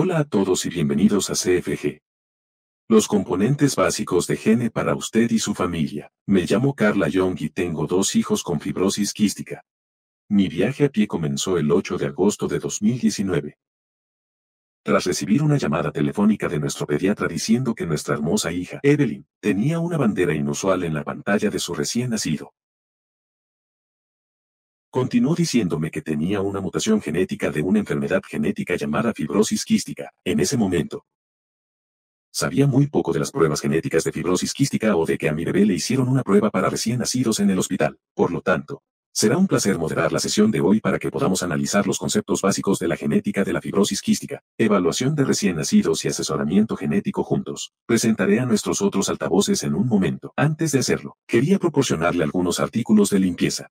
Hola a todos y bienvenidos a CFG. Los componentes básicos de Gene para usted y su familia. Me llamo Carla Young y tengo dos hijos con fibrosis quística. Mi viaje a pie comenzó el 8 de agosto de 2019. Tras recibir una llamada telefónica de nuestro pediatra diciendo que nuestra hermosa hija, Evelyn, tenía una bandera inusual en la pantalla de su recién nacido, Continuó diciéndome que tenía una mutación genética de una enfermedad genética llamada fibrosis quística, en ese momento. Sabía muy poco de las pruebas genéticas de fibrosis quística o de que a mi bebé le hicieron una prueba para recién nacidos en el hospital, por lo tanto, será un placer moderar la sesión de hoy para que podamos analizar los conceptos básicos de la genética de la fibrosis quística, evaluación de recién nacidos y asesoramiento genético juntos. Presentaré a nuestros otros altavoces en un momento. Antes de hacerlo, quería proporcionarle algunos artículos de limpieza.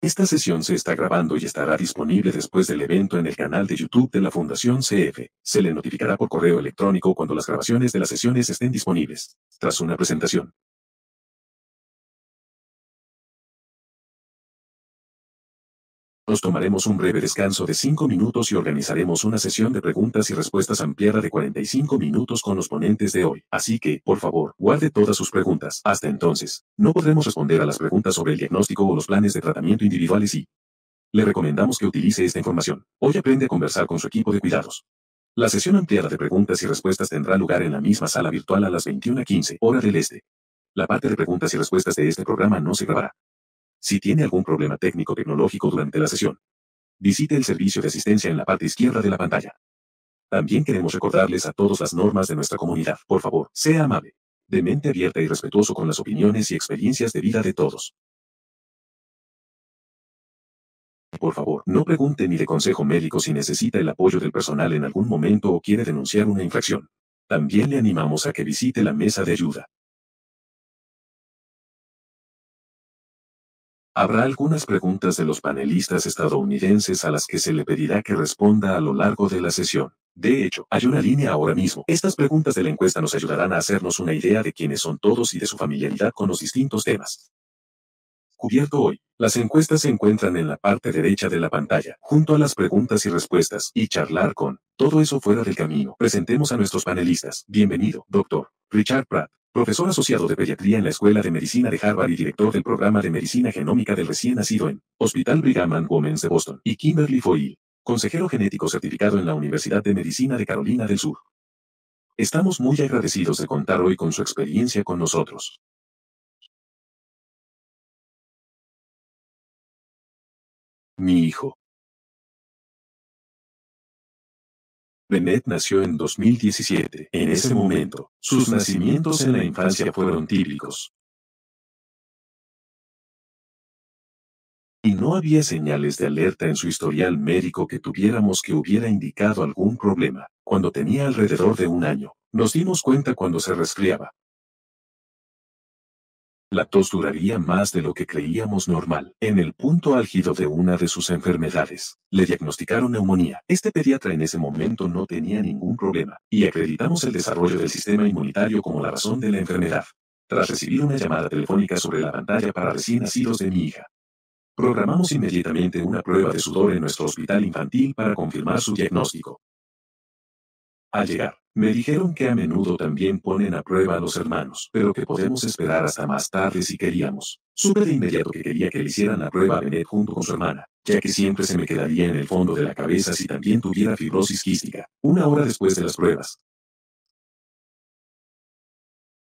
Esta sesión se está grabando y estará disponible después del evento en el canal de YouTube de la Fundación CF. Se le notificará por correo electrónico cuando las grabaciones de las sesiones estén disponibles, tras una presentación. Nos tomaremos un breve descanso de 5 minutos y organizaremos una sesión de preguntas y respuestas ampliada de 45 minutos con los ponentes de hoy. Así que, por favor, guarde todas sus preguntas. Hasta entonces, no podremos responder a las preguntas sobre el diagnóstico o los planes de tratamiento individuales y le recomendamos que utilice esta información. Hoy aprende a conversar con su equipo de cuidados. La sesión ampliada de preguntas y respuestas tendrá lugar en la misma sala virtual a las 21:15 hora del este. La parte de preguntas y respuestas de este programa no se grabará si tiene algún problema técnico tecnológico durante la sesión. Visite el servicio de asistencia en la parte izquierda de la pantalla. También queremos recordarles a todos las normas de nuestra comunidad. Por favor, sea amable, de mente abierta y respetuoso con las opiniones y experiencias de vida de todos. Por favor, no pregunte ni de consejo médico si necesita el apoyo del personal en algún momento o quiere denunciar una infracción. También le animamos a que visite la mesa de ayuda. Habrá algunas preguntas de los panelistas estadounidenses a las que se le pedirá que responda a lo largo de la sesión. De hecho, hay una línea ahora mismo. Estas preguntas de la encuesta nos ayudarán a hacernos una idea de quiénes son todos y de su familiaridad con los distintos temas. Cubierto hoy. Las encuestas se encuentran en la parte derecha de la pantalla, junto a las preguntas y respuestas, y charlar con. Todo eso fuera del camino. Presentemos a nuestros panelistas. Bienvenido, doctor Richard Pratt, Profesor asociado de pediatría en la Escuela de Medicina de Harvard y director del programa de medicina genómica del recién nacido en Hospital Brigham and Women's de Boston, y Kimberly Foyle, consejero genético certificado en la Universidad de Medicina de Carolina del Sur. Estamos muy agradecidos de contar hoy con su experiencia con nosotros. Mi hijo. Bennett nació en 2017. En ese momento, sus nacimientos en la infancia fueron típicos. Y no había señales de alerta en su historial médico que tuviéramos que hubiera indicado algún problema. Cuando tenía alrededor de un año, nos dimos cuenta cuando se resfriaba, la tos duraría más de lo que creíamos normal. En el punto álgido de una de sus enfermedades, le diagnosticaron neumonía. Este pediatra en ese momento no tenía ningún problema, y acreditamos el desarrollo del sistema inmunitario como la razón de la enfermedad. Tras recibir una llamada telefónica sobre la pantalla para recién nacidos de mi hija, programamos inmediatamente una prueba de sudor en nuestro hospital infantil para confirmar su diagnóstico. Al llegar, me dijeron que a menudo también ponen a prueba a los hermanos, pero que podemos esperar hasta más tarde si queríamos. Supe de inmediato que quería que le hicieran la prueba a Benet junto con su hermana, ya que siempre se me quedaría en el fondo de la cabeza si también tuviera fibrosis quística. Una hora después de las pruebas,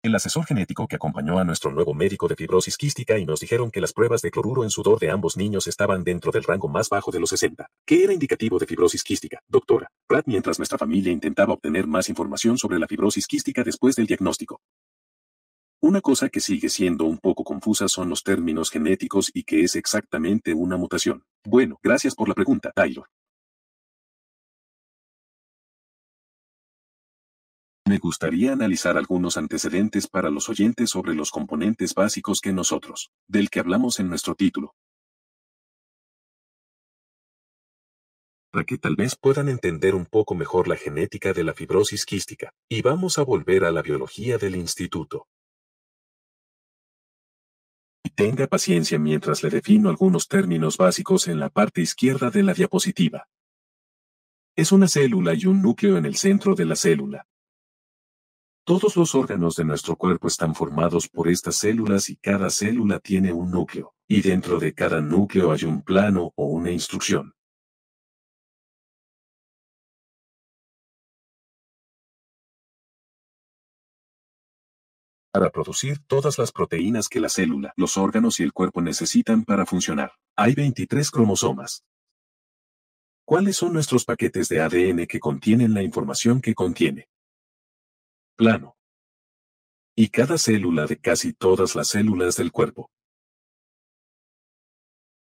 el asesor genético que acompañó a nuestro nuevo médico de fibrosis quística y nos dijeron que las pruebas de cloruro en sudor de ambos niños estaban dentro del rango más bajo de los 60, que era indicativo de fibrosis quística. Doctora, Pratt mientras nuestra familia intentaba obtener más información sobre la fibrosis quística después del diagnóstico. Una cosa que sigue siendo un poco confusa son los términos genéticos y que es exactamente una mutación. Bueno, gracias por la pregunta, Taylor. me gustaría analizar algunos antecedentes para los oyentes sobre los componentes básicos que nosotros, del que hablamos en nuestro título, para que tal vez puedan entender un poco mejor la genética de la fibrosis quística, y vamos a volver a la biología del instituto. Y tenga paciencia mientras le defino algunos términos básicos en la parte izquierda de la diapositiva. Es una célula y un núcleo en el centro de la célula, todos los órganos de nuestro cuerpo están formados por estas células y cada célula tiene un núcleo, y dentro de cada núcleo hay un plano o una instrucción. Para producir todas las proteínas que la célula, los órganos y el cuerpo necesitan para funcionar, hay 23 cromosomas. ¿Cuáles son nuestros paquetes de ADN que contienen la información que contiene? plano. Y cada célula de casi todas las células del cuerpo.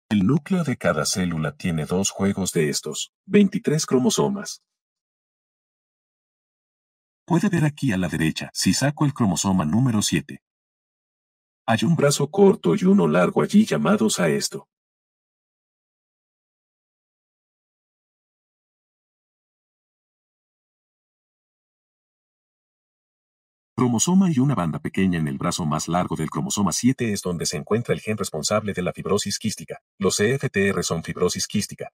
El núcleo de cada célula tiene dos juegos de estos, 23 cromosomas. Puede ver aquí a la derecha si saco el cromosoma número 7. Hay un brazo corto y uno largo allí llamados a esto. cromosoma y una banda pequeña en el brazo más largo del cromosoma 7 es donde se encuentra el gen responsable de la fibrosis quística. Los CFTR e son fibrosis quística.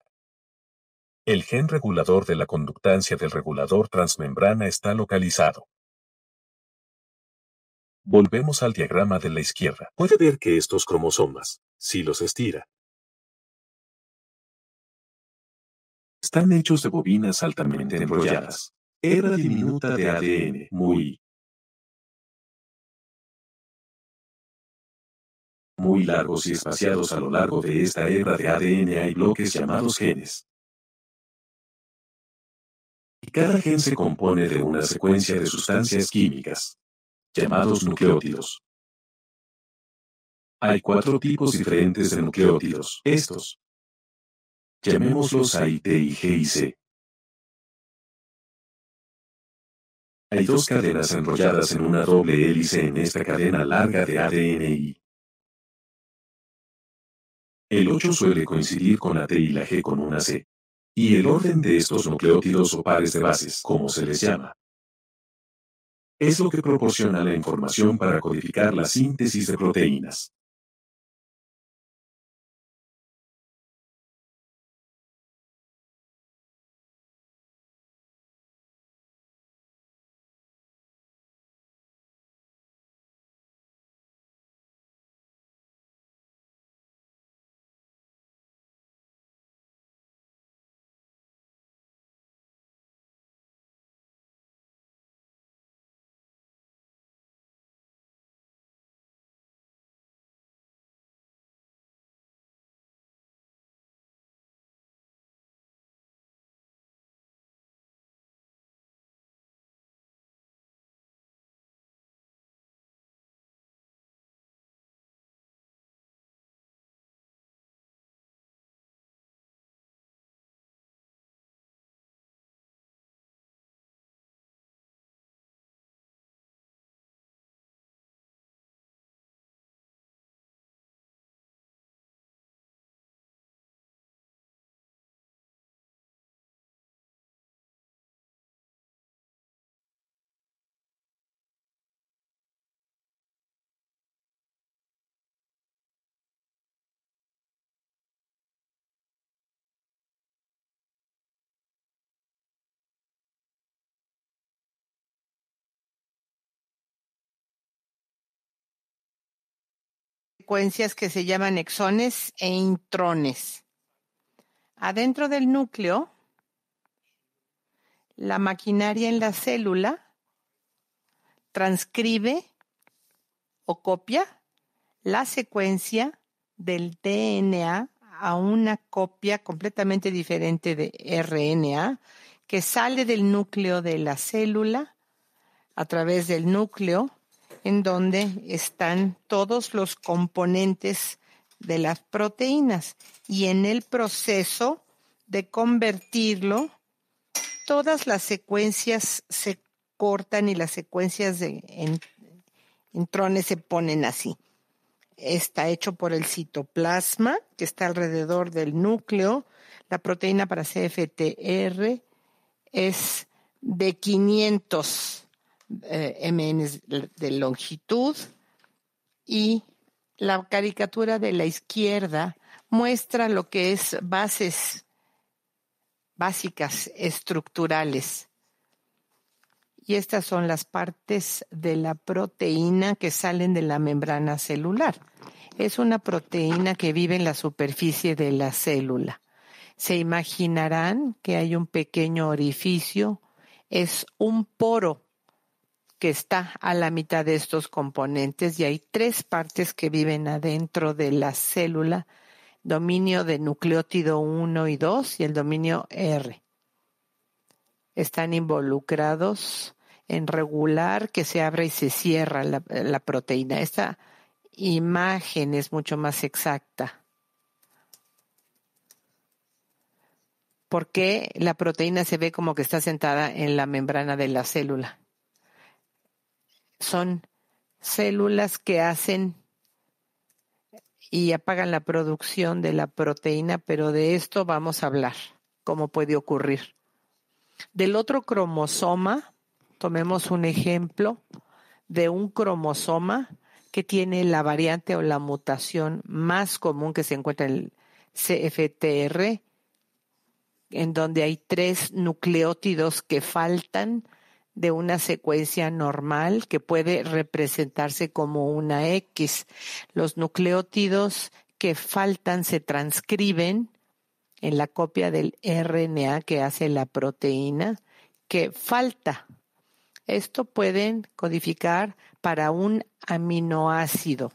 El gen regulador de la conductancia del regulador transmembrana está localizado. Volvemos al diagrama de la izquierda. Puede ver que estos cromosomas, si los estira, están hechos de bobinas altamente enrolladas. Era diminuta de ADN, muy muy largos y espaciados a lo largo de esta hebra de ADN hay bloques llamados genes. Y cada gen se compone de una secuencia de sustancias químicas, llamados nucleótidos. Hay cuatro tipos diferentes de nucleótidos, estos. Llamémoslos A y T G y C. Hay dos cadenas enrolladas en una doble hélice en esta cadena larga de ADN el 8 suele coincidir con la T y la G con una C. Y el orden de estos nucleótidos o pares de bases, como se les llama. Es lo que proporciona la información para codificar la síntesis de proteínas. que se llaman exones e intrones. Adentro del núcleo, la maquinaria en la célula transcribe o copia la secuencia del DNA a una copia completamente diferente de RNA que sale del núcleo de la célula a través del núcleo en donde están todos los componentes de las proteínas y en el proceso de convertirlo, todas las secuencias se cortan y las secuencias de, en, se ponen así. Está hecho por el citoplasma, que está alrededor del núcleo. La proteína para CFTR es de 500 eh, MN de longitud y la caricatura de la izquierda muestra lo que es bases básicas estructurales. Y estas son las partes de la proteína que salen de la membrana celular. Es una proteína que vive en la superficie de la célula. Se imaginarán que hay un pequeño orificio, es un poro que está a la mitad de estos componentes y hay tres partes que viven adentro de la célula, dominio de nucleótido 1 y 2 y el dominio R. Están involucrados en regular que se abra y se cierra la, la proteína. Esta imagen es mucho más exacta. Porque la proteína se ve como que está sentada en la membrana de la célula son células que hacen y apagan la producción de la proteína, pero de esto vamos a hablar, cómo puede ocurrir. Del otro cromosoma, tomemos un ejemplo de un cromosoma que tiene la variante o la mutación más común que se encuentra en el CFTR, en donde hay tres nucleótidos que faltan de una secuencia normal que puede representarse como una X. Los nucleótidos que faltan se transcriben en la copia del RNA que hace la proteína que falta. Esto pueden codificar para un aminoácido,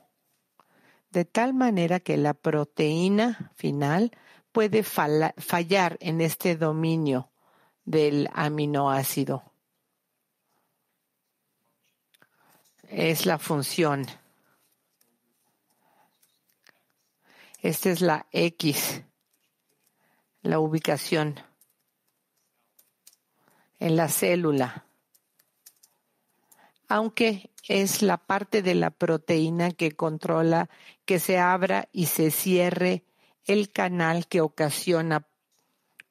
de tal manera que la proteína final puede fallar en este dominio del aminoácido. es la función. Esta es la X, la ubicación en la célula, aunque es la parte de la proteína que controla que se abra y se cierre el canal que ocasiona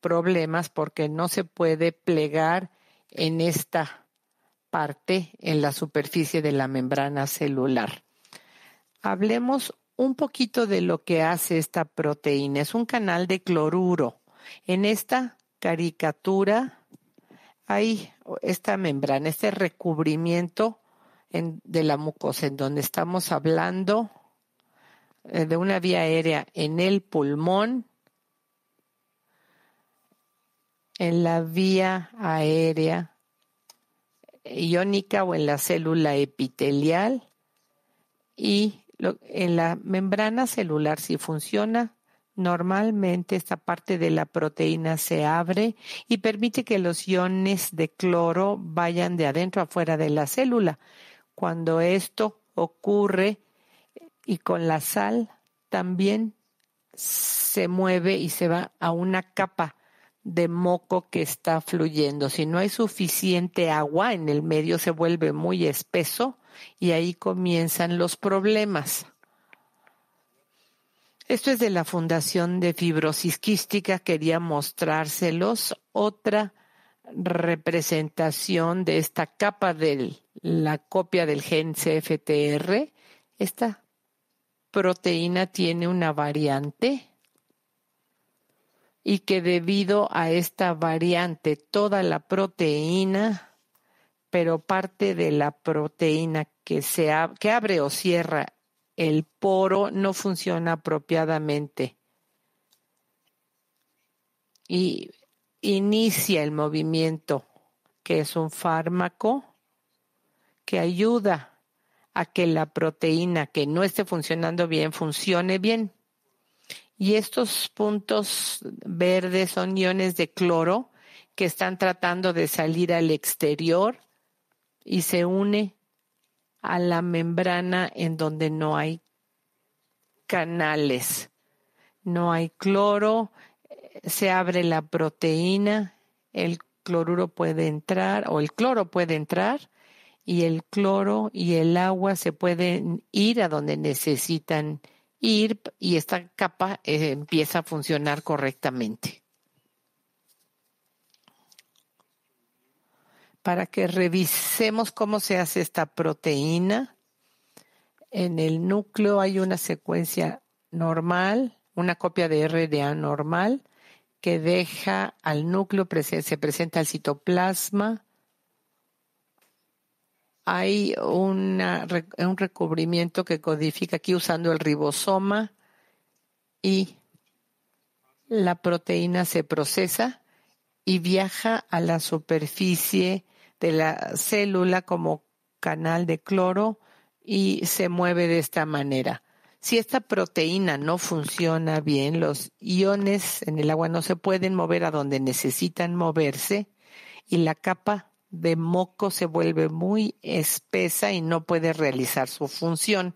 problemas porque no se puede plegar en esta parte en la superficie de la membrana celular. Hablemos un poquito de lo que hace esta proteína. Es un canal de cloruro. En esta caricatura hay esta membrana, este recubrimiento de la mucosa, en donde estamos hablando eh, de una vía aérea en el pulmón, en la vía aérea iónica o en la célula epitelial y en la membrana celular si funciona normalmente esta parte de la proteína se abre y permite que los iones de cloro vayan de adentro afuera de la célula. Cuando esto ocurre eh, y con la sal también se mueve y se va a una capa de moco que está fluyendo. Si no hay suficiente agua en el medio se vuelve muy espeso y ahí comienzan los problemas. Esto es de la Fundación de Fibrosis Quística. Quería mostrárselos otra representación de esta capa de la copia del gen CFTR. Esta proteína tiene una variante y que debido a esta variante toda la proteína, pero parte de la proteína que, se que abre o cierra el poro no funciona apropiadamente y inicia el movimiento, que es un fármaco que ayuda a que la proteína que no esté funcionando bien funcione bien. Y estos puntos verdes son iones de cloro que están tratando de salir al exterior y se une a la membrana en donde no hay canales, no hay cloro, eh, se abre la proteína, el cloruro puede entrar o el cloro puede entrar y el cloro y el agua se pueden ir a donde necesitan y esta capa eh, empieza a funcionar correctamente. Para que revisemos cómo se hace esta proteína, en el núcleo hay una secuencia normal, una copia de RDA normal que deja al núcleo, se presenta al citoplasma, hay un recubrimiento que codifica aquí usando el ribosoma y la proteína se procesa y viaja a la superficie de la célula como canal de cloro y se mueve de esta manera. Si esta proteína no funciona bien, los iones en el agua no se pueden mover a donde necesitan moverse y la capa de moco se vuelve muy espesa y no puede realizar su función.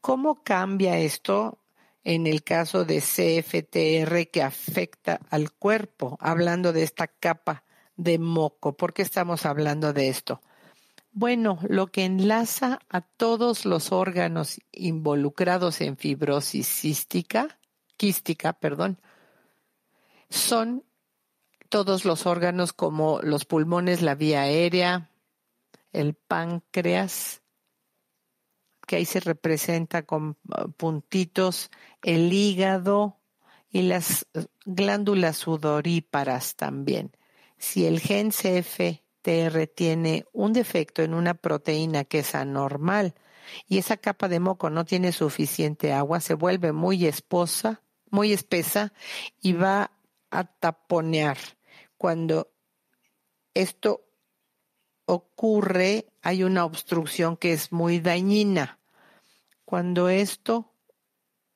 ¿Cómo cambia esto en el caso de CFTR que afecta al cuerpo? Hablando de esta capa de moco, ¿por qué estamos hablando de esto? Bueno, lo que enlaza a todos los órganos involucrados en fibrosis cística, quística, perdón, son todos los órganos como los pulmones, la vía aérea, el páncreas, que ahí se representa con ah, puntitos, el hígado y las eh, glándulas sudoríparas también. Si el gen CFTR tiene un defecto en una proteína que es anormal y esa capa de moco no tiene suficiente agua, se vuelve muy esposa, muy espesa y va a taponear cuando esto ocurre, hay una obstrucción que es muy dañina. Cuando esto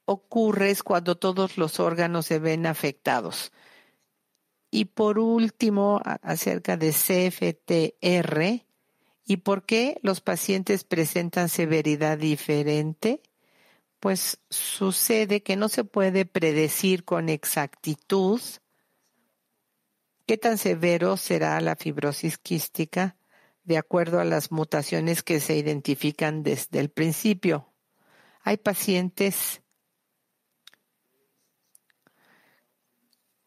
ocurre es cuando todos los órganos se ven afectados. Y por último, acerca de CFTR, ¿y por qué los pacientes presentan severidad diferente? Pues sucede que no se puede predecir con exactitud ¿Qué tan severo será la fibrosis quística de acuerdo a las mutaciones que se identifican desde el principio? Hay pacientes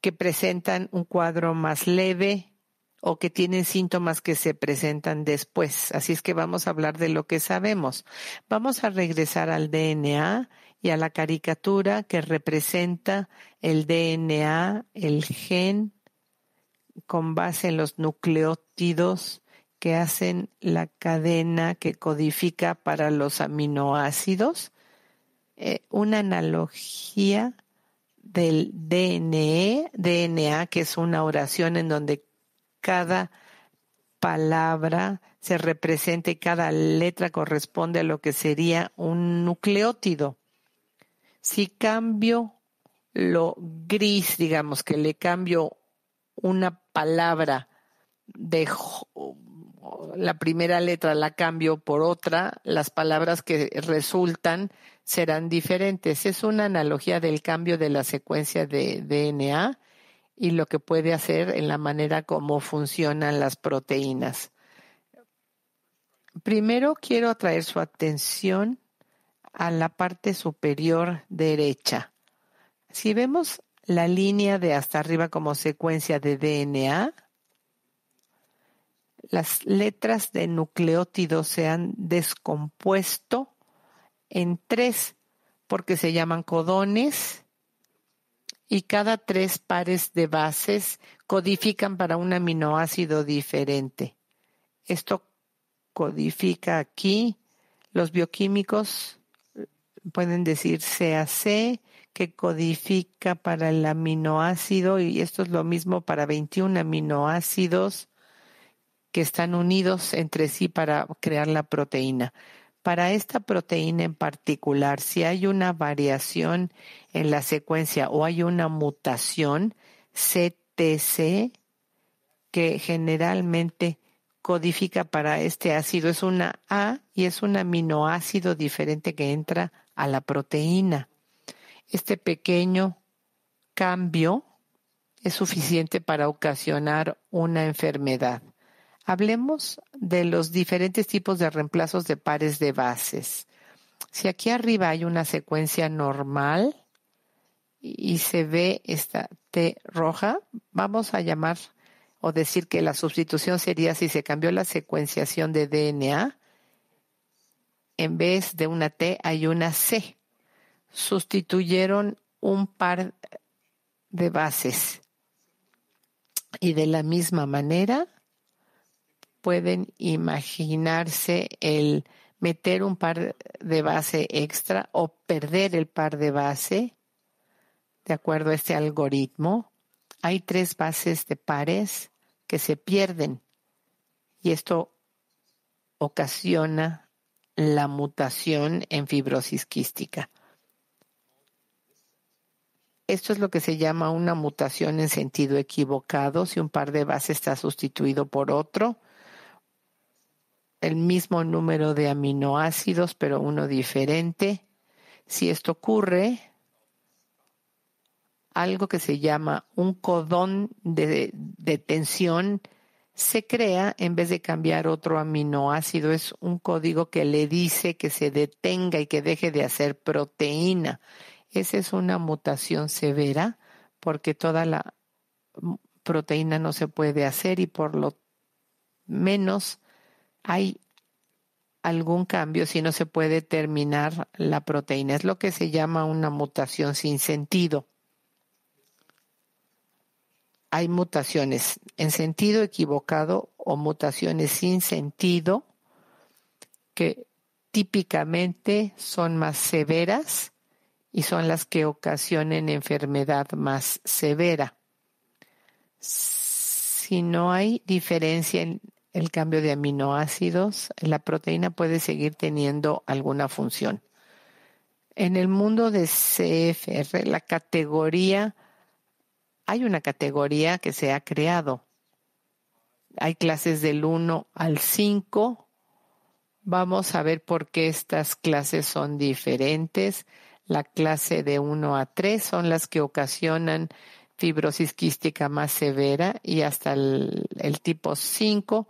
que presentan un cuadro más leve o que tienen síntomas que se presentan después. Así es que vamos a hablar de lo que sabemos. Vamos a regresar al DNA y a la caricatura que representa el DNA, el gen con base en los nucleótidos que hacen la cadena que codifica para los aminoácidos, eh, una analogía del DNA, e, DNA, que es una oración en donde cada palabra se representa y cada letra corresponde a lo que sería un nucleótido. Si cambio lo gris, digamos que le cambio una palabra, de la primera letra la cambio por otra, las palabras que resultan serán diferentes. Es una analogía del cambio de la secuencia de DNA y lo que puede hacer en la manera como funcionan las proteínas. Primero quiero atraer su atención a la parte superior derecha. Si vemos la línea de hasta arriba como secuencia de DNA, las letras de nucleótidos se han descompuesto en tres porque se llaman codones y cada tres pares de bases codifican para un aminoácido diferente. Esto codifica aquí los bioquímicos, pueden decir CAC, que codifica para el aminoácido y esto es lo mismo para 21 aminoácidos que están unidos entre sí para crear la proteína. Para esta proteína en particular, si hay una variación en la secuencia o hay una mutación, CTC, que generalmente codifica para este ácido, es una A y es un aminoácido diferente que entra a la proteína. Este pequeño cambio es suficiente para ocasionar una enfermedad. Hablemos de los diferentes tipos de reemplazos de pares de bases. Si aquí arriba hay una secuencia normal y se ve esta T roja, vamos a llamar o decir que la sustitución sería si se cambió la secuenciación de DNA, en vez de una T hay una C sustituyeron un par de bases. Y de la misma manera pueden imaginarse el meter un par de base extra o perder el par de base de acuerdo a este algoritmo. Hay tres bases de pares que se pierden y esto ocasiona la mutación en fibrosis quística. Esto es lo que se llama una mutación en sentido equivocado. Si un par de bases está sustituido por otro, el mismo número de aminoácidos, pero uno diferente. Si esto ocurre, algo que se llama un codón de, detención tensión se crea en vez de cambiar otro aminoácido. Es un código que le dice que se detenga y que deje de hacer proteína. Esa es una mutación severa porque toda la proteína no se puede hacer y por lo menos hay algún cambio si no se puede terminar la proteína. Es lo que se llama una mutación sin sentido. Hay mutaciones en sentido equivocado o mutaciones sin sentido que típicamente son más severas y son las que ocasionen enfermedad más severa. Si no hay diferencia en el cambio de aminoácidos, la proteína puede seguir teniendo alguna función. En el mundo de CFR, la categoría, hay una categoría que se ha creado. Hay clases del 1 al 5. Vamos a ver por qué estas clases son diferentes la clase de 1 a 3 son las que ocasionan fibrosis quística más severa y hasta el, tipo 5.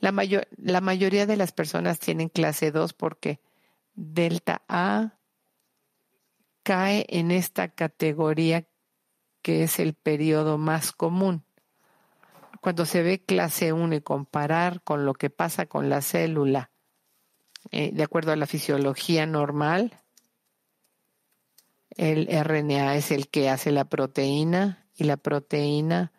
La, mayoría de las personas tienen clase 2 porque delta A cae en esta categoría que es el periodo más común. Cuando se ve clase 1 y comparar con lo que pasa con la célula, eh, de acuerdo a la fisiología normal, el RNA es el que hace la proteína y la proteína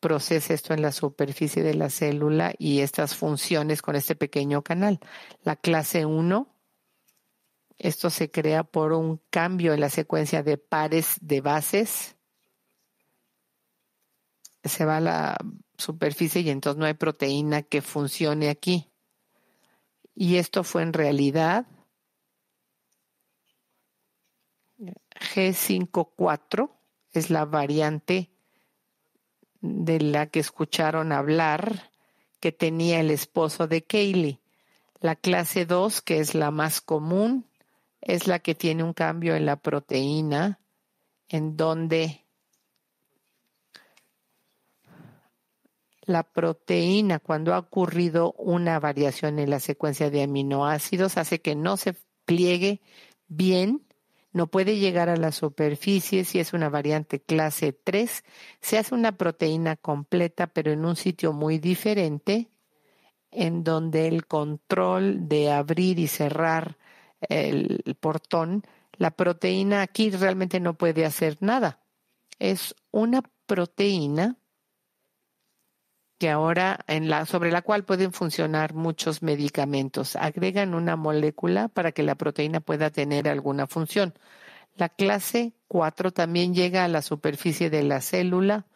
procesa esto en la superficie de la célula y estas funciones con este pequeño canal. La clase 1, esto se crea por un cambio en la secuencia de pares de bases. Se va a la superficie y entonces no hay proteína que funcione aquí. Y esto fue en realidad G54 es la variante de la que escucharon hablar que tenía el esposo de Kaylee. La clase 2, que es la más común, es la que tiene un cambio en la proteína, en donde la proteína, cuando ha ocurrido una variación en la secuencia de aminoácidos, hace que no se pliegue bien no puede llegar a la superficie si es una variante clase 3, se hace una proteína completa, pero en un sitio muy diferente, en donde el control de abrir y cerrar el portón, la proteína aquí realmente no puede hacer nada. Es una proteína que ahora sobre la cual pueden funcionar muchos medicamentos. Agregan una molécula para que la proteína pueda tener alguna función. La clase 4 también llega a la superficie de la célula.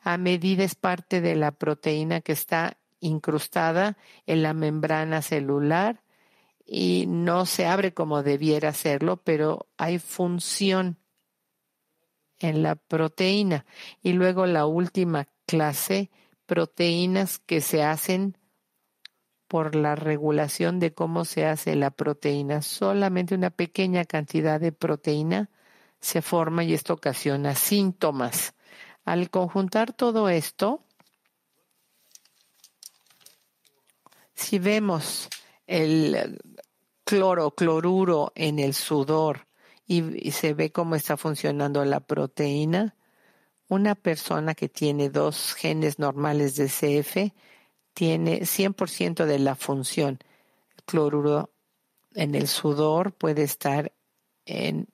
A medida es parte de la proteína que está incrustada en la membrana celular y no se abre como debiera hacerlo, pero hay función en la proteína. Y luego la última clase proteínas que se hacen por la regulación de cómo se hace la proteína. Solamente una pequeña cantidad de proteína se forma y esto ocasiona síntomas. Al conjuntar todo esto, si vemos el cloro, cloruro en el sudor y, se ve cómo está funcionando la proteína, una persona que tiene dos genes normales de CF tiene 100% de la función. El cloruro en el sudor puede estar en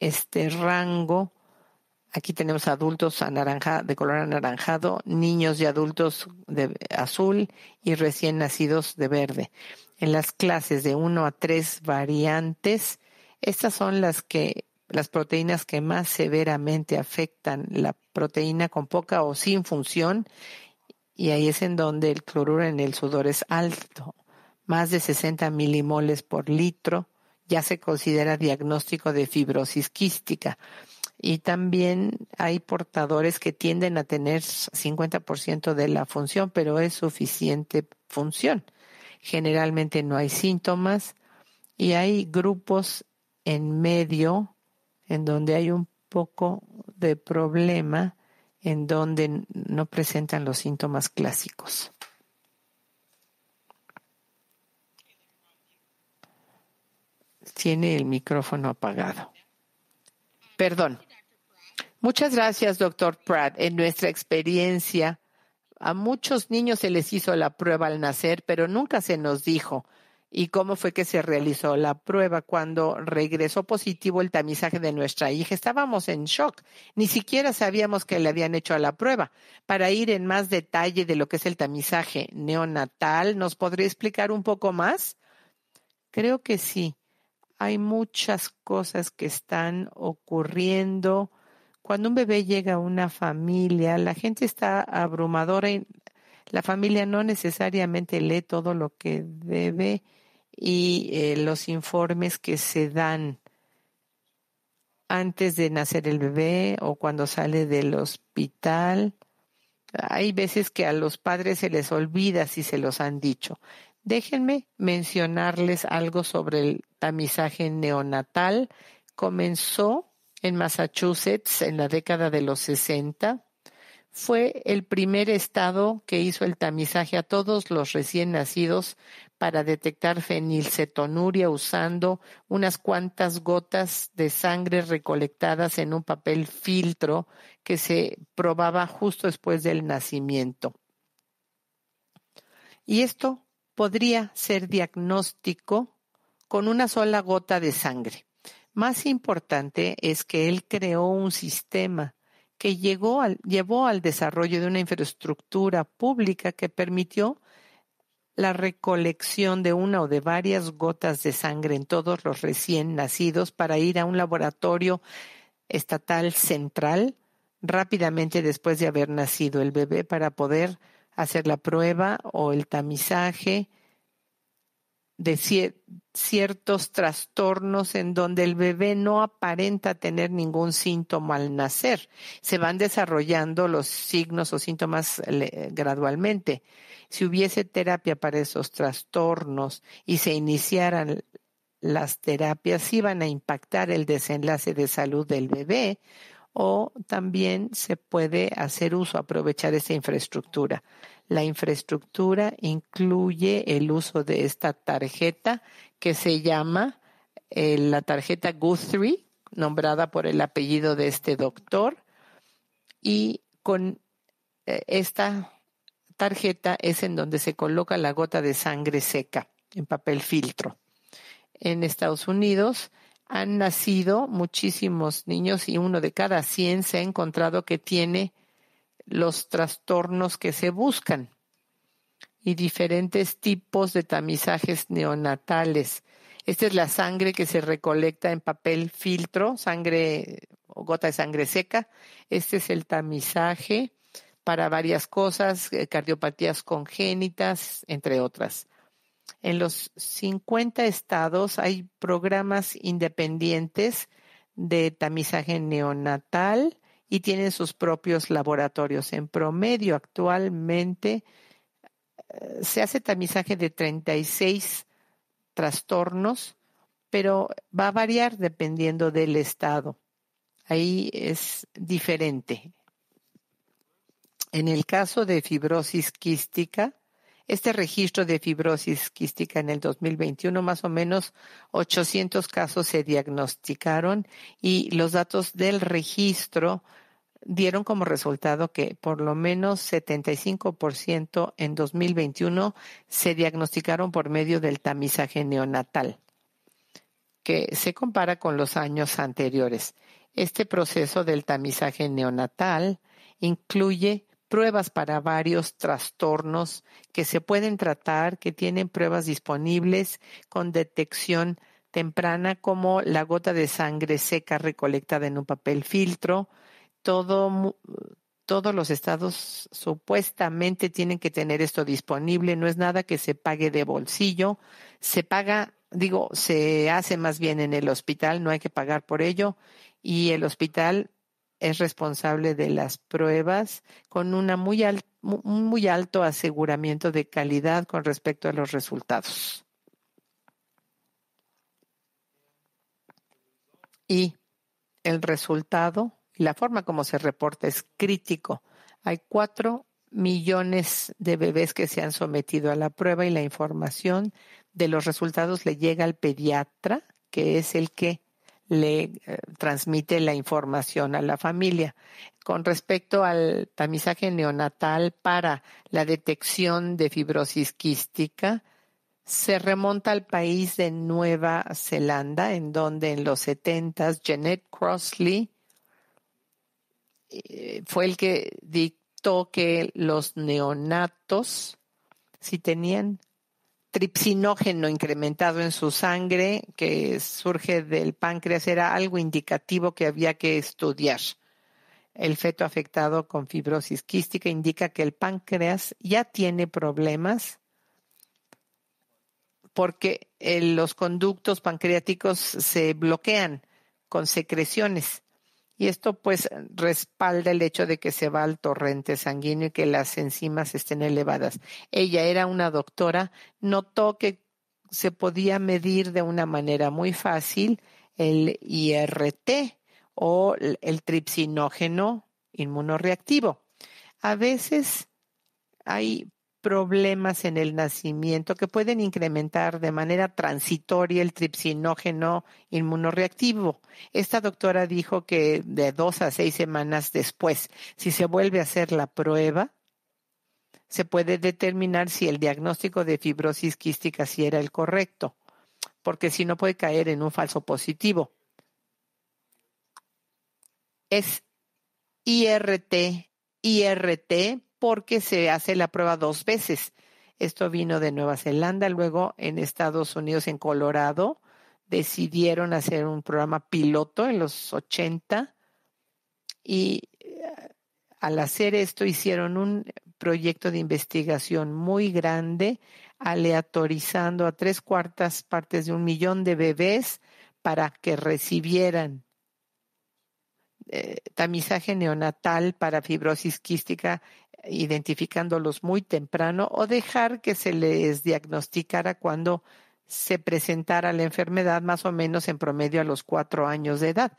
este rango. Aquí tenemos adultos de color anaranjado, niños y adultos de azul y recién nacidos de verde. En las clases de 1 a 3 variantes, estas son las que las proteínas que más severamente afectan la proteína con poca o sin función y ahí es en donde el cloruro en el sudor es alto, más de 60 milimoles por litro, ya se considera diagnóstico de fibrosis quística. Y también hay portadores que tienden a tener 50% de la función, pero es suficiente función. Generalmente no hay síntomas y hay grupos en medio en donde hay un poco de problema, en donde no presentan los síntomas clásicos. Tiene el micrófono apagado. Perdón. Muchas gracias, doctor Pratt. En nuestra experiencia, a muchos niños se les hizo la prueba al nacer, pero nunca se nos dijo y cómo fue que se realizó la prueba. Cuando regresó positivo el tamizaje de nuestra hija, estábamos en shock. Ni siquiera sabíamos que le habían hecho a la prueba. Para ir en más detalle de lo que es el tamizaje neonatal, ¿nos podría explicar un poco más? Creo que sí. Hay muchas cosas que están ocurriendo. Cuando un bebé llega a una familia, la gente está abrumadora y la familia no necesariamente lee todo lo que debe y eh, los informes que se dan antes de nacer el bebé o cuando sale del hospital. Hay veces que a los padres se les olvida si se los han dicho. Déjenme mencionarles algo sobre el tamizaje neonatal. Comenzó en Massachusetts en la década de los 60. Fue el primer estado que hizo el tamizaje a todos los recién nacidos para detectar fenilcetonuria usando unas cuantas gotas de sangre recolectadas en un papel filtro que se probaba justo después del nacimiento. Y esto podría ser diagnóstico con una sola gota de sangre. Más importante es que él creó un sistema que llevó al desarrollo de una infraestructura pública que permitió la recolección de una o de varias gotas de sangre en todos los recién nacidos para ir a un laboratorio estatal central rápidamente después de haber nacido el bebé para poder hacer la prueba o el tamizaje de ciertos trastornos en donde el bebé no aparenta tener ningún síntoma al nacer. Se van desarrollando los signos o síntomas gradualmente. Si hubiese terapia para esos trastornos y se iniciaran las terapias, iban a impactar el desenlace de salud del bebé o también se puede hacer uso, aprovechar esa infraestructura. La infraestructura incluye el uso de esta tarjeta que se llama eh, la tarjeta Guthrie, nombrada por el apellido de este doctor. Y con eh, esta tarjeta es en donde se coloca la gota de sangre seca en papel filtro. En Estados Unidos han nacido muchísimos niños y uno de cada 100 se ha encontrado que tiene los trastornos que se buscan y diferentes tipos de tamizajes neonatales. Esta es la sangre que se recolecta en papel filtro, sangre o gota de sangre seca. Este es el tamizaje para varias cosas, eh, cardiopatías congénitas, entre otras. En los 50 estados hay programas independientes de tamizaje neonatal y tienen sus propios laboratorios. En promedio, actualmente eh, se hace tamizaje de 36 trastornos, pero va a variar dependiendo del estado. Ahí es diferente. En el caso de fibrosis quística, este registro de fibrosis quística en el 2021, más o menos 800 casos se diagnosticaron y los datos del registro dieron como resultado que por lo menos 75% en 2021 se diagnosticaron por medio del tamizaje neonatal, que se compara con los años anteriores. Este proceso del tamizaje neonatal incluye pruebas para varios trastornos que se pueden tratar, que tienen pruebas disponibles con detección temprana como la gota de sangre seca recolectada en un papel filtro. Todo, todos los estados supuestamente tienen que tener esto disponible. No es nada que se pague de bolsillo. Se paga, digo, se hace más bien en el hospital, no hay que pagar por ello. Y el hospital es responsable de las pruebas con una muy un muy alto aseguramiento de calidad con respecto a los resultados. Y el resultado la forma como se reporta es crítico. Hay cuatro millones de bebés que se han sometido a la prueba y la información de los resultados le llega al pediatra, que es el que le eh, transmite la información a la familia. Con respecto al tamizaje neonatal para la detección de fibrosis quística, se remonta al país de Nueva Zelanda, en donde en los 70 Jeanette Crossley eh, fue el que dictó que los neonatos, si tenían tripsinógeno incrementado en su sangre que surge del páncreas era algo indicativo que había que estudiar. El feto afectado con fibrosis quística indica que el páncreas ya tiene problemas porque eh, los conductos pancreáticos se bloquean con secreciones y esto pues respalda el hecho de que se va al torrente sanguíneo y que las enzimas estén elevadas. Ella era una doctora, notó que se podía medir de una manera muy fácil el IRT o el tripsinógeno inmunoreactivo. A veces hay problemas en el nacimiento que pueden incrementar de manera transitoria el tripsinógeno inmunoreactivo. Esta doctora dijo que de dos a seis semanas después, si se vuelve a hacer la prueba, se puede determinar si el diagnóstico de fibrosis quística sí era el correcto, porque si no puede caer en un falso positivo. Es IRT, IRT porque se hace la prueba dos veces. Esto vino de Nueva Zelanda, luego en Estados Unidos, en Colorado, decidieron hacer un programa piloto en los 80 y eh, al hacer esto hicieron un proyecto de investigación muy grande, aleatorizando a tres cuartas partes de un millón de bebés para que recibieran eh, tamizaje neonatal para fibrosis quística identificándolos muy temprano o dejar que se les diagnosticara cuando se presentara la enfermedad más o menos en promedio a los cuatro años de edad.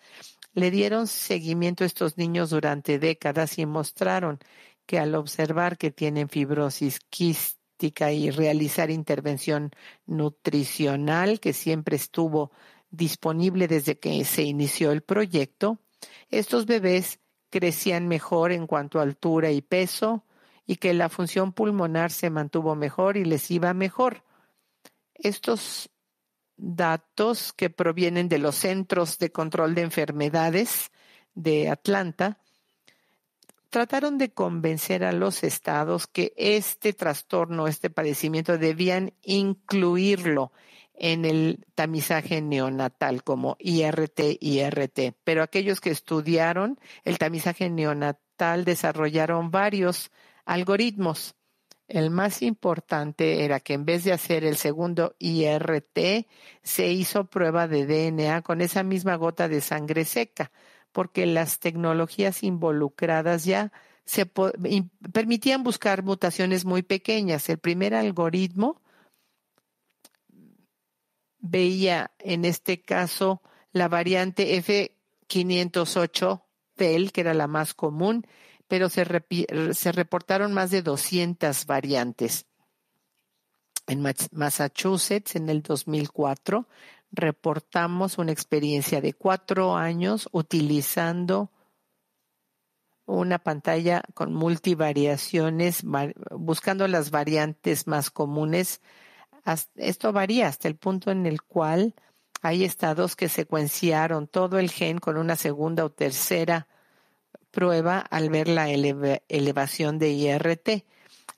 Le dieron seguimiento a estos niños durante décadas y mostraron que al observar que tienen fibrosis quística y realizar intervención nutricional que siempre estuvo disponible desde que se inició el proyecto, estos bebés crecían mejor en cuanto a altura y peso y que la función pulmonar se mantuvo mejor y les iba mejor. Estos datos que provienen de los Centros de Control de Enfermedades de Atlanta trataron de convencer a los estados que este trastorno, este padecimiento, debían incluirlo en el tamizaje neonatal como IRT, IRT, pero aquellos que estudiaron el tamizaje neonatal desarrollaron varios algoritmos. El más importante era que en vez de hacer el segundo IRT, se hizo prueba de DNA con esa misma gota de sangre seca, porque las tecnologías involucradas ya se permitían buscar mutaciones muy pequeñas. El primer algoritmo veía en este caso la variante F508 TEL, que era la más común, pero se, se reportaron más de 200 variantes. En Massachusetts, en el 2004, reportamos una experiencia de cuatro años utilizando una pantalla con multivariaciones, buscando las variantes más comunes esto varía hasta el punto en el cual hay estados que secuenciaron todo el gen con una segunda o tercera prueba al ver la elevación de IRT.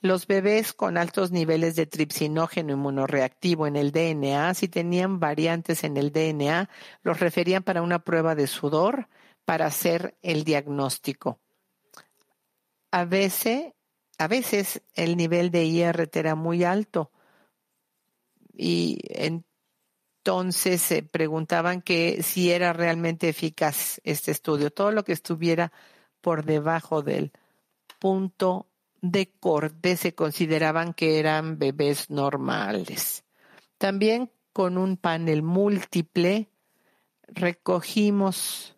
Los bebés con altos niveles de tripsinógeno inmunoreactivo en el DNA, si tenían variantes en el DNA, los referían para una prueba de sudor para hacer el diagnóstico. A veces, a veces el nivel de IRT era muy alto y entonces se preguntaban que si era realmente eficaz este estudio. Todo lo que estuviera por debajo del punto de corte se consideraban que eran bebés normales. También con un panel múltiple recogimos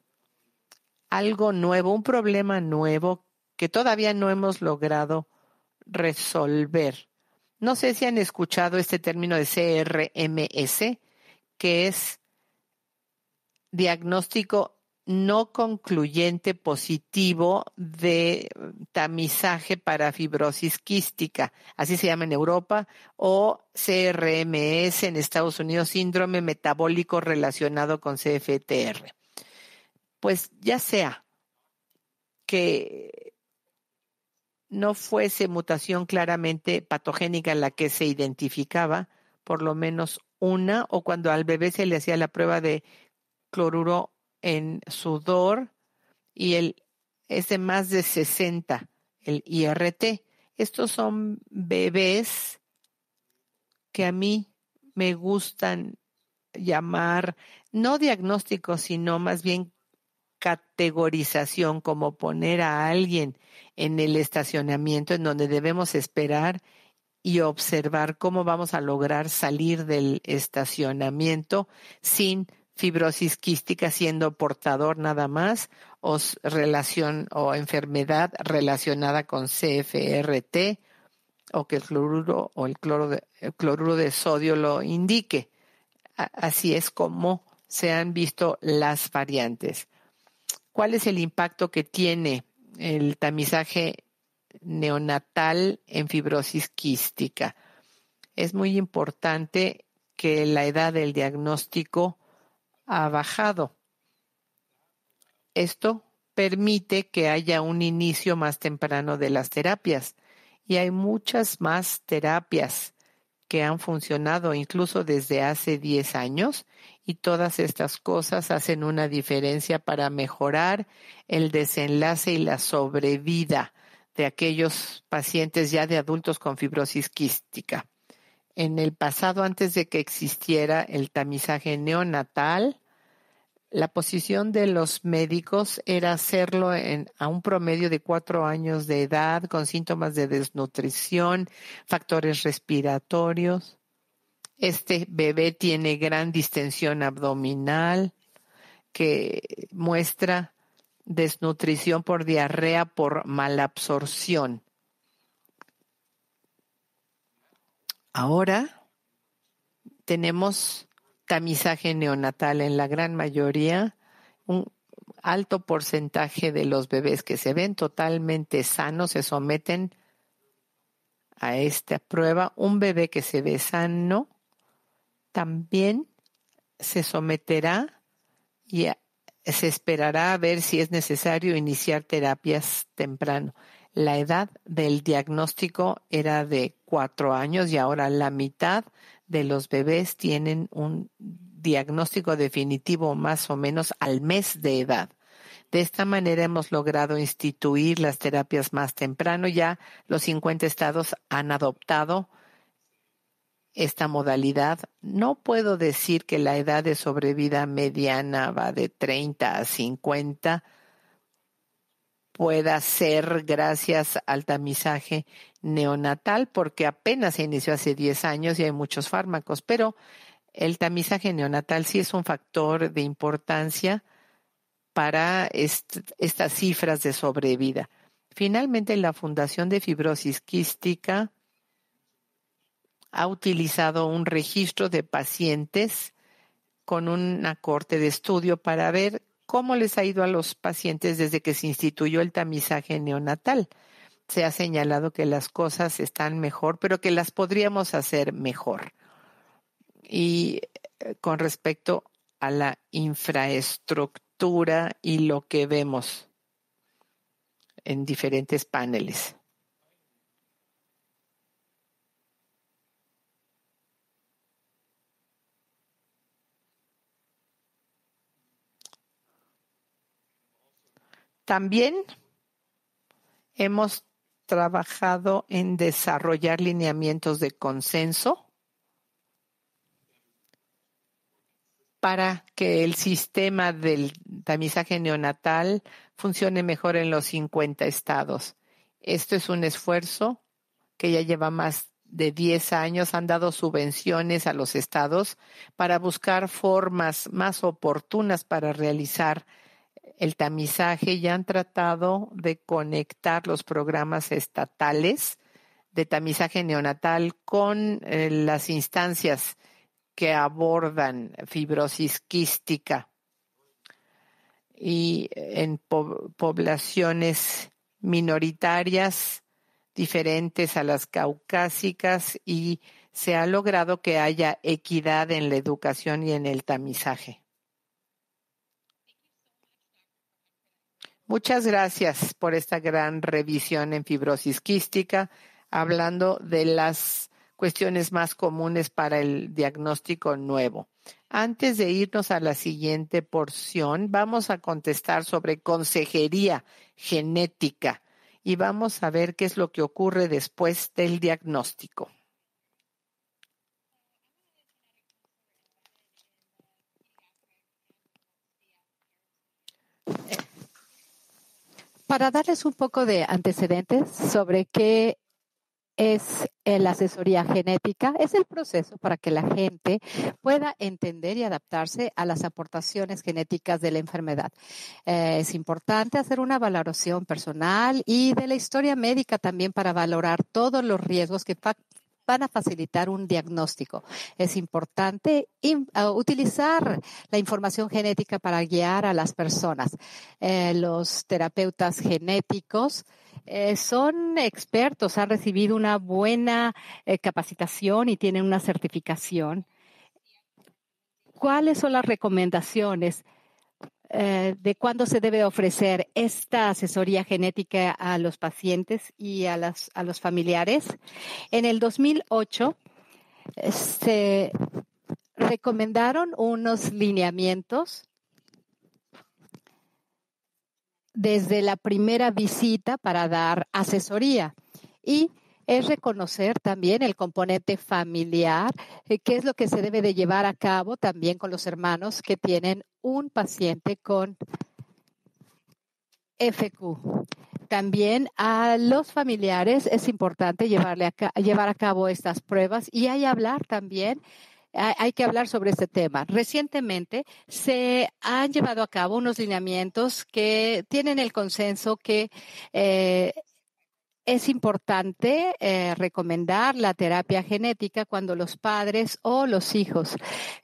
algo nuevo, un problema nuevo que todavía no hemos logrado resolver. No sé si han escuchado este término de CRMS, que es diagnóstico no concluyente positivo de tamizaje para fibrosis quística, así se llama en Europa, o CRMS en Estados Unidos, síndrome metabólico relacionado con CFTR. Pues ya sea que no fuese mutación claramente patogénica la que se identificaba, por lo menos una, o cuando al bebé se le hacía la prueba de cloruro en sudor y el, es de más de 60, el IRT. Estos son bebés que a mí me gustan llamar no diagnósticos, sino más bien categorización como poner a alguien en el estacionamiento en donde debemos esperar y observar cómo vamos a lograr salir del estacionamiento sin fibrosis quística siendo portador nada más o relación o enfermedad relacionada con CFRT o que el cloruro o el cloro de, el cloruro de sodio lo indique. Así es como se han visto las variantes. ¿Cuál es el impacto que tiene el tamizaje neonatal en fibrosis quística? Es muy importante que la edad del diagnóstico ha bajado. Esto permite que haya un inicio más temprano de las terapias y hay muchas más terapias que han funcionado incluso desde hace 10 años y todas estas cosas hacen una diferencia para mejorar el desenlace y la sobrevida de aquellos pacientes ya de adultos con fibrosis quística. En el pasado, antes de que existiera el tamizaje neonatal, la posición de los médicos era hacerlo a un promedio de cuatro años de edad, con síntomas de desnutrición, factores respiratorios. Este bebé tiene gran distensión abdominal que muestra desnutrición por diarrea por malabsorción. Ahora tenemos tamizaje neonatal en la gran mayoría, un alto porcentaje de los bebés que se ven totalmente sanos se someten a esta prueba. Un bebé que se ve sano también se someterá y se esperará a ver si es necesario iniciar terapias temprano. La edad del diagnóstico era de cuatro años y ahora la mitad de los bebés tienen un diagnóstico definitivo más o menos al mes de edad. De esta manera hemos logrado instituir las terapias más temprano. Ya los 50 estados han adoptado esta modalidad. No puedo decir que la edad de sobrevida mediana va de 30 a 50 pueda ser gracias al tamizaje neonatal, porque apenas se inició hace 10 años y hay muchos fármacos, pero el tamizaje neonatal sí es un factor de importancia para estas cifras de sobrevida. Finalmente, la Fundación de Fibrosis Quística ha utilizado un registro de pacientes con una corte de estudio para ver cómo les ha ido a los pacientes desde que se instituyó el tamizaje neonatal. Se ha señalado que las cosas están mejor, pero que las podríamos hacer mejor. Y eh, con respecto a la infraestructura y lo que vemos en diferentes paneles. También hemos trabajado en desarrollar lineamientos de consenso para que el sistema del tamizaje neonatal funcione mejor en los 50 estados. Esto es un esfuerzo que ya lleva más de 10 años. Han dado subvenciones a los estados para buscar formas más oportunas para realizar el tamizaje ya han tratado de conectar los programas estatales de tamizaje neonatal con eh, las instancias que abordan fibrosis quística y en poblaciones minoritarias diferentes a las caucásicas y se ha logrado que haya equidad en la educación y en el tamizaje. Muchas gracias por esta gran revisión en fibrosis quística, hablando de las cuestiones más comunes para el diagnóstico nuevo. Antes de irnos a la siguiente porción, vamos a contestar sobre consejería genética y vamos a ver qué es lo que ocurre después del diagnóstico. Para darles un poco de antecedentes sobre qué es eh, la asesoría genética, es el proceso para que la gente pueda entender y adaptarse a las aportaciones genéticas de la enfermedad. Eh, es importante hacer una valoración personal y de la historia médica también para valorar todos los riesgos que van a facilitar un diagnóstico. Es importante ah, utilizar la información genética para guiar a las personas. Eh, los terapeutas genéticos eh, son expertos, han recibido una buena eh, capacitación y tienen una certificación. ¿Cuáles son las recomendaciones eh, de cuándo se debe ofrecer esta asesoría genética a los pacientes y a, las, a los familiares. En el 2008 eh, se recomendaron unos lineamientos desde la primera visita para dar asesoría y es reconocer también el componente familiar, eh, qué es lo que se debe de llevar a cabo también con los hermanos que tienen un paciente con FQ. También a los familiares es importante llevarle a, llevar a cabo estas pruebas y hay hablar también hay que hablar sobre este tema. Recientemente se han llevado a cabo unos lineamientos que tienen el consenso que eh, es importante eh, recomendar la terapia genética cuando los padres o los hijos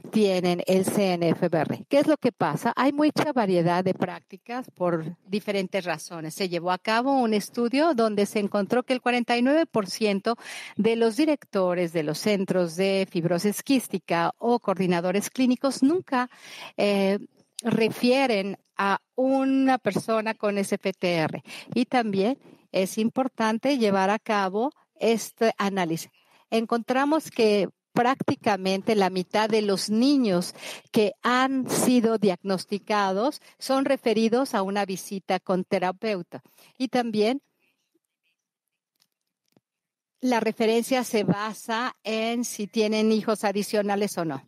tienen el CNFBR. ¿Qué es lo que pasa? Hay mucha variedad de prácticas por diferentes razones. Se llevó a cabo un estudio donde se encontró que el 49% de los directores de los centros de fibrosis quística o coordinadores clínicos nunca eh, refieren a una persona con SFTR y también es importante llevar a cabo este análisis. Encontramos que prácticamente la mitad de los niños que han sido diagnosticados son referidos a una visita con terapeuta. Y también la referencia se basa en si tienen hijos adicionales o no.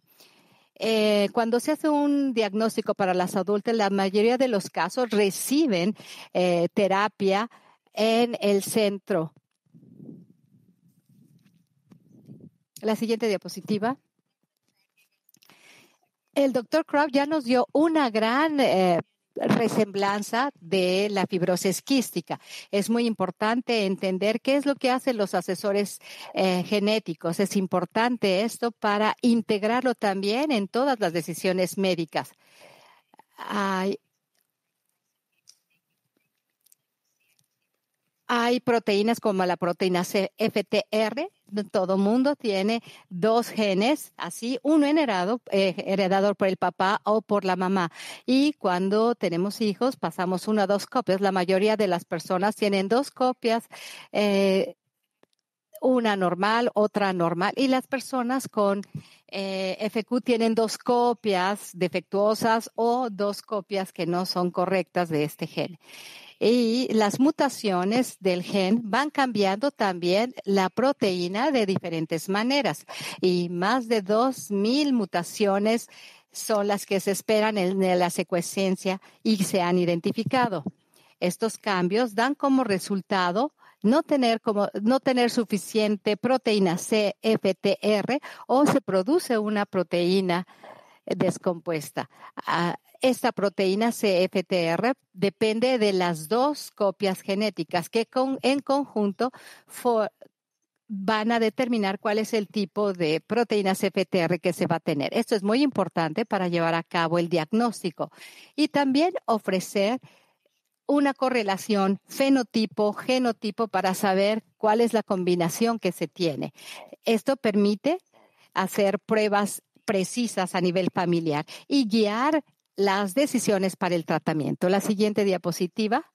Eh, cuando se hace un diagnóstico para las adultas, la mayoría de los casos reciben eh, terapia en el centro. La siguiente diapositiva. El doctor Kraft ya nos dio una gran eh, resemblanza de la fibrosis quística. Es muy importante entender qué es lo que hacen los asesores eh, genéticos. Es importante esto para integrarlo también en todas las decisiones médicas. Hay Hay proteínas como la proteína FTR. Todo mundo tiene dos genes, así, uno heredado, eh, por el papá o por la mamá. Y cuando tenemos hijos, pasamos una o dos copias. La mayoría de las personas tienen dos copias. Eh, una normal, otra normal. Y las personas con eh, FQ tienen dos copias defectuosas o dos copias que no son correctas de este gen y las mutaciones del gen van cambiando también la proteína de diferentes maneras y más de 2.000 mutaciones son las que se esperan en la secuencia y se han identificado. Estos cambios dan como resultado no tener, como, no tener suficiente proteína CFTR o se produce una proteína descompuesta. Ah, esta proteína CFTR depende de las dos copias genéticas que en conjunto van a determinar cuál es el tipo de proteína CFTR que se va a tener. Esto es muy importante para llevar a cabo el diagnóstico y también ofrecer una correlación fenotipo-genotipo para saber cuál es la combinación que se tiene. Esto permite hacer pruebas precisas a nivel familiar y guiar las decisiones para el tratamiento. La siguiente diapositiva.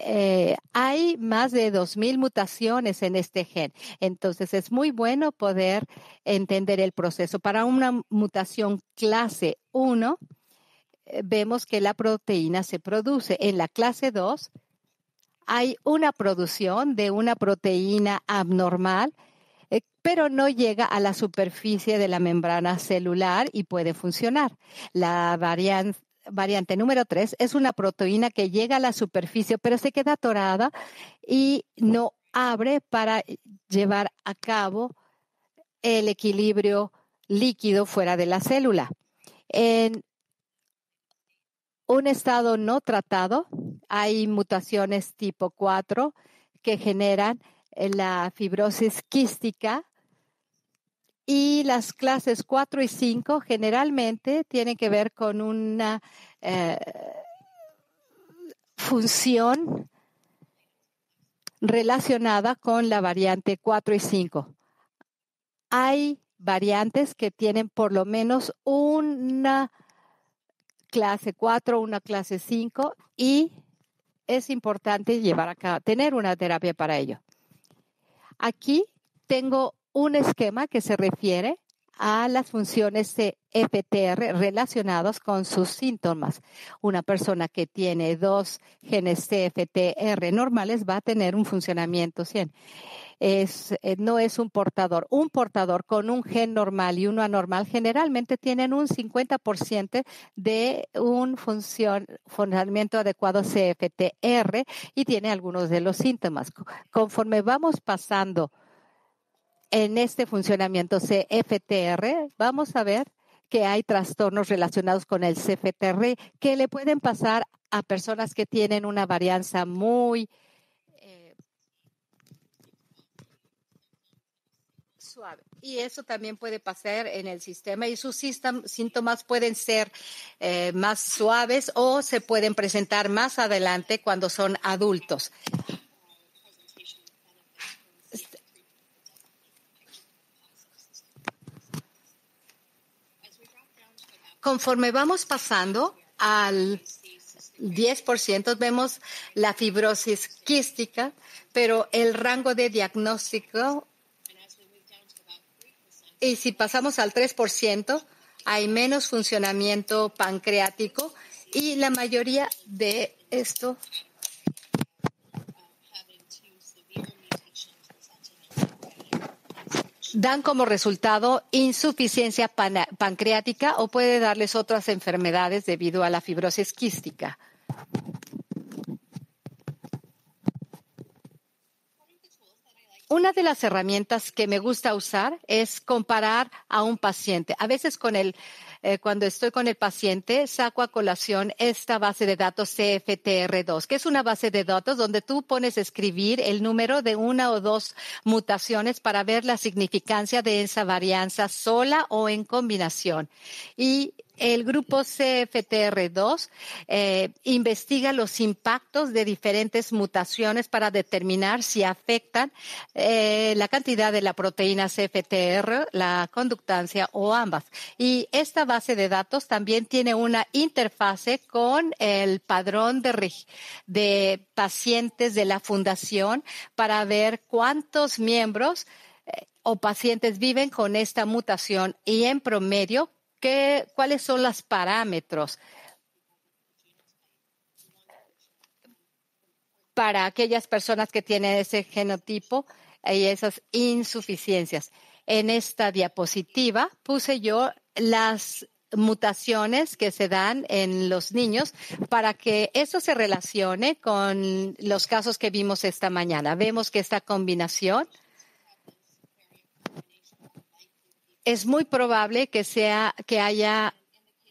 Eh, hay más de 2.000 mutaciones en este gen. Entonces es muy bueno poder entender el proceso. Para una mutación clase 1, eh, vemos que la proteína se produce. En la clase 2 hay una producción de una proteína abnormal eh, pero no llega a la superficie de la membrana celular y puede funcionar. La variante, número 3 es una proteína que llega a la superficie, pero se queda atorada y no abre para llevar a cabo el equilibrio líquido fuera de la célula. En un estado no tratado hay mutaciones tipo 4 que generan la fibrosis quística. Y las clases 4 y 5 generalmente tienen que ver con una eh, función relacionada con la variante 4 y 5. Hay variantes que tienen por lo menos una clase 4, una clase 5 y es importante llevar a tener una terapia para ello. Aquí tengo un esquema que se refiere a las funciones de FTR relacionadas con sus síntomas. Una persona que tiene dos genes CFTR normales va a tener un funcionamiento 100 es, eh, no es un portador. Un portador con un gen normal y uno anormal generalmente tienen un 50% de un funcionamiento adecuado CFTR y tiene algunos de los síntomas. Conforme vamos pasando en este funcionamiento CFTR, vamos a ver que hay trastornos relacionados con el CFTR que le pueden pasar a personas que tienen una varianza muy Y eso también puede pasar en el sistema y sus síntomas pueden ser eh, más suaves o se pueden presentar más adelante cuando son adultos. Conforme vamos pasando al 10% vemos la fibrosis quística, pero el rango de diagnóstico y si pasamos al 3%, hay menos funcionamiento pancreático y la mayoría de esto dan como resultado insuficiencia pancreática o puede darles otras enfermedades debido a la fibrosis quística. Una de las herramientas que me gusta usar es comparar a un paciente. A veces eh, cuando estoy con el paciente, saco a colación esta base de datos CFTR2, que es una base de datos donde tú pones escribir el número de una o dos mutaciones para ver la significancia de esa varianza sola o en combinación. Y el grupo CFTR2 eh, investiga los impactos de diferentes mutaciones para determinar si afectan eh, la cantidad de la proteína CFTR, la conductancia o ambas. Y esta base de datos también tiene una interfase con el padrón de, de pacientes de la fundación para ver cuántos miembros eh, o pacientes viven con esta mutación y en promedio ¿Cuáles son los parámetros para aquellas personas que tienen ese genotipo y esas insuficiencias? En esta diapositiva puse yo las mutaciones que se dan en los niños para que eso se relacione con los casos que vimos esta mañana. Vemos que esta combinación es muy probable que, sea, que haya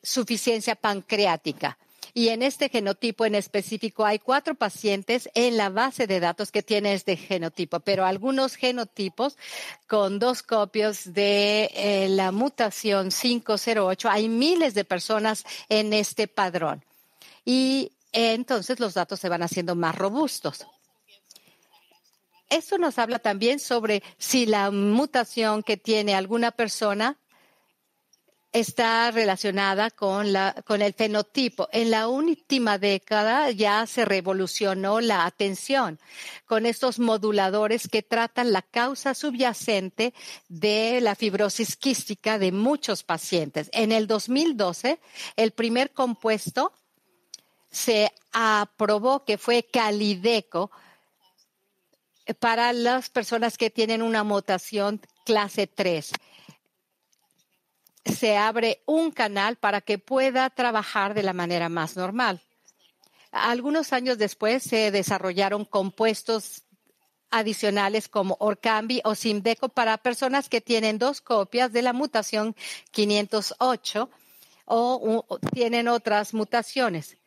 suficiencia pancreática. Y en este genotipo en específico hay cuatro pacientes en la base de datos que tiene este genotipo, pero algunos genotipos con dos copios de eh, la mutación 508, hay miles de personas en este padrón. Y eh, entonces los datos se van haciendo más robustos. Esto nos habla también sobre si la mutación que tiene alguna persona está relacionada con, con el fenotipo. En la última década ya se revolucionó la atención con estos moduladores que tratan la causa subyacente de la fibrosis quística de muchos pacientes. En el 2012, el primer compuesto se aprobó que fue Calideco para las personas que tienen una mutación clase 3. Se abre un canal para que pueda trabajar de la manera más normal. Algunos años después se desarrollaron compuestos adicionales como Orcambi o Simdeco para personas que tienen dos copias de la mutación 508 o, o tienen otras mutaciones.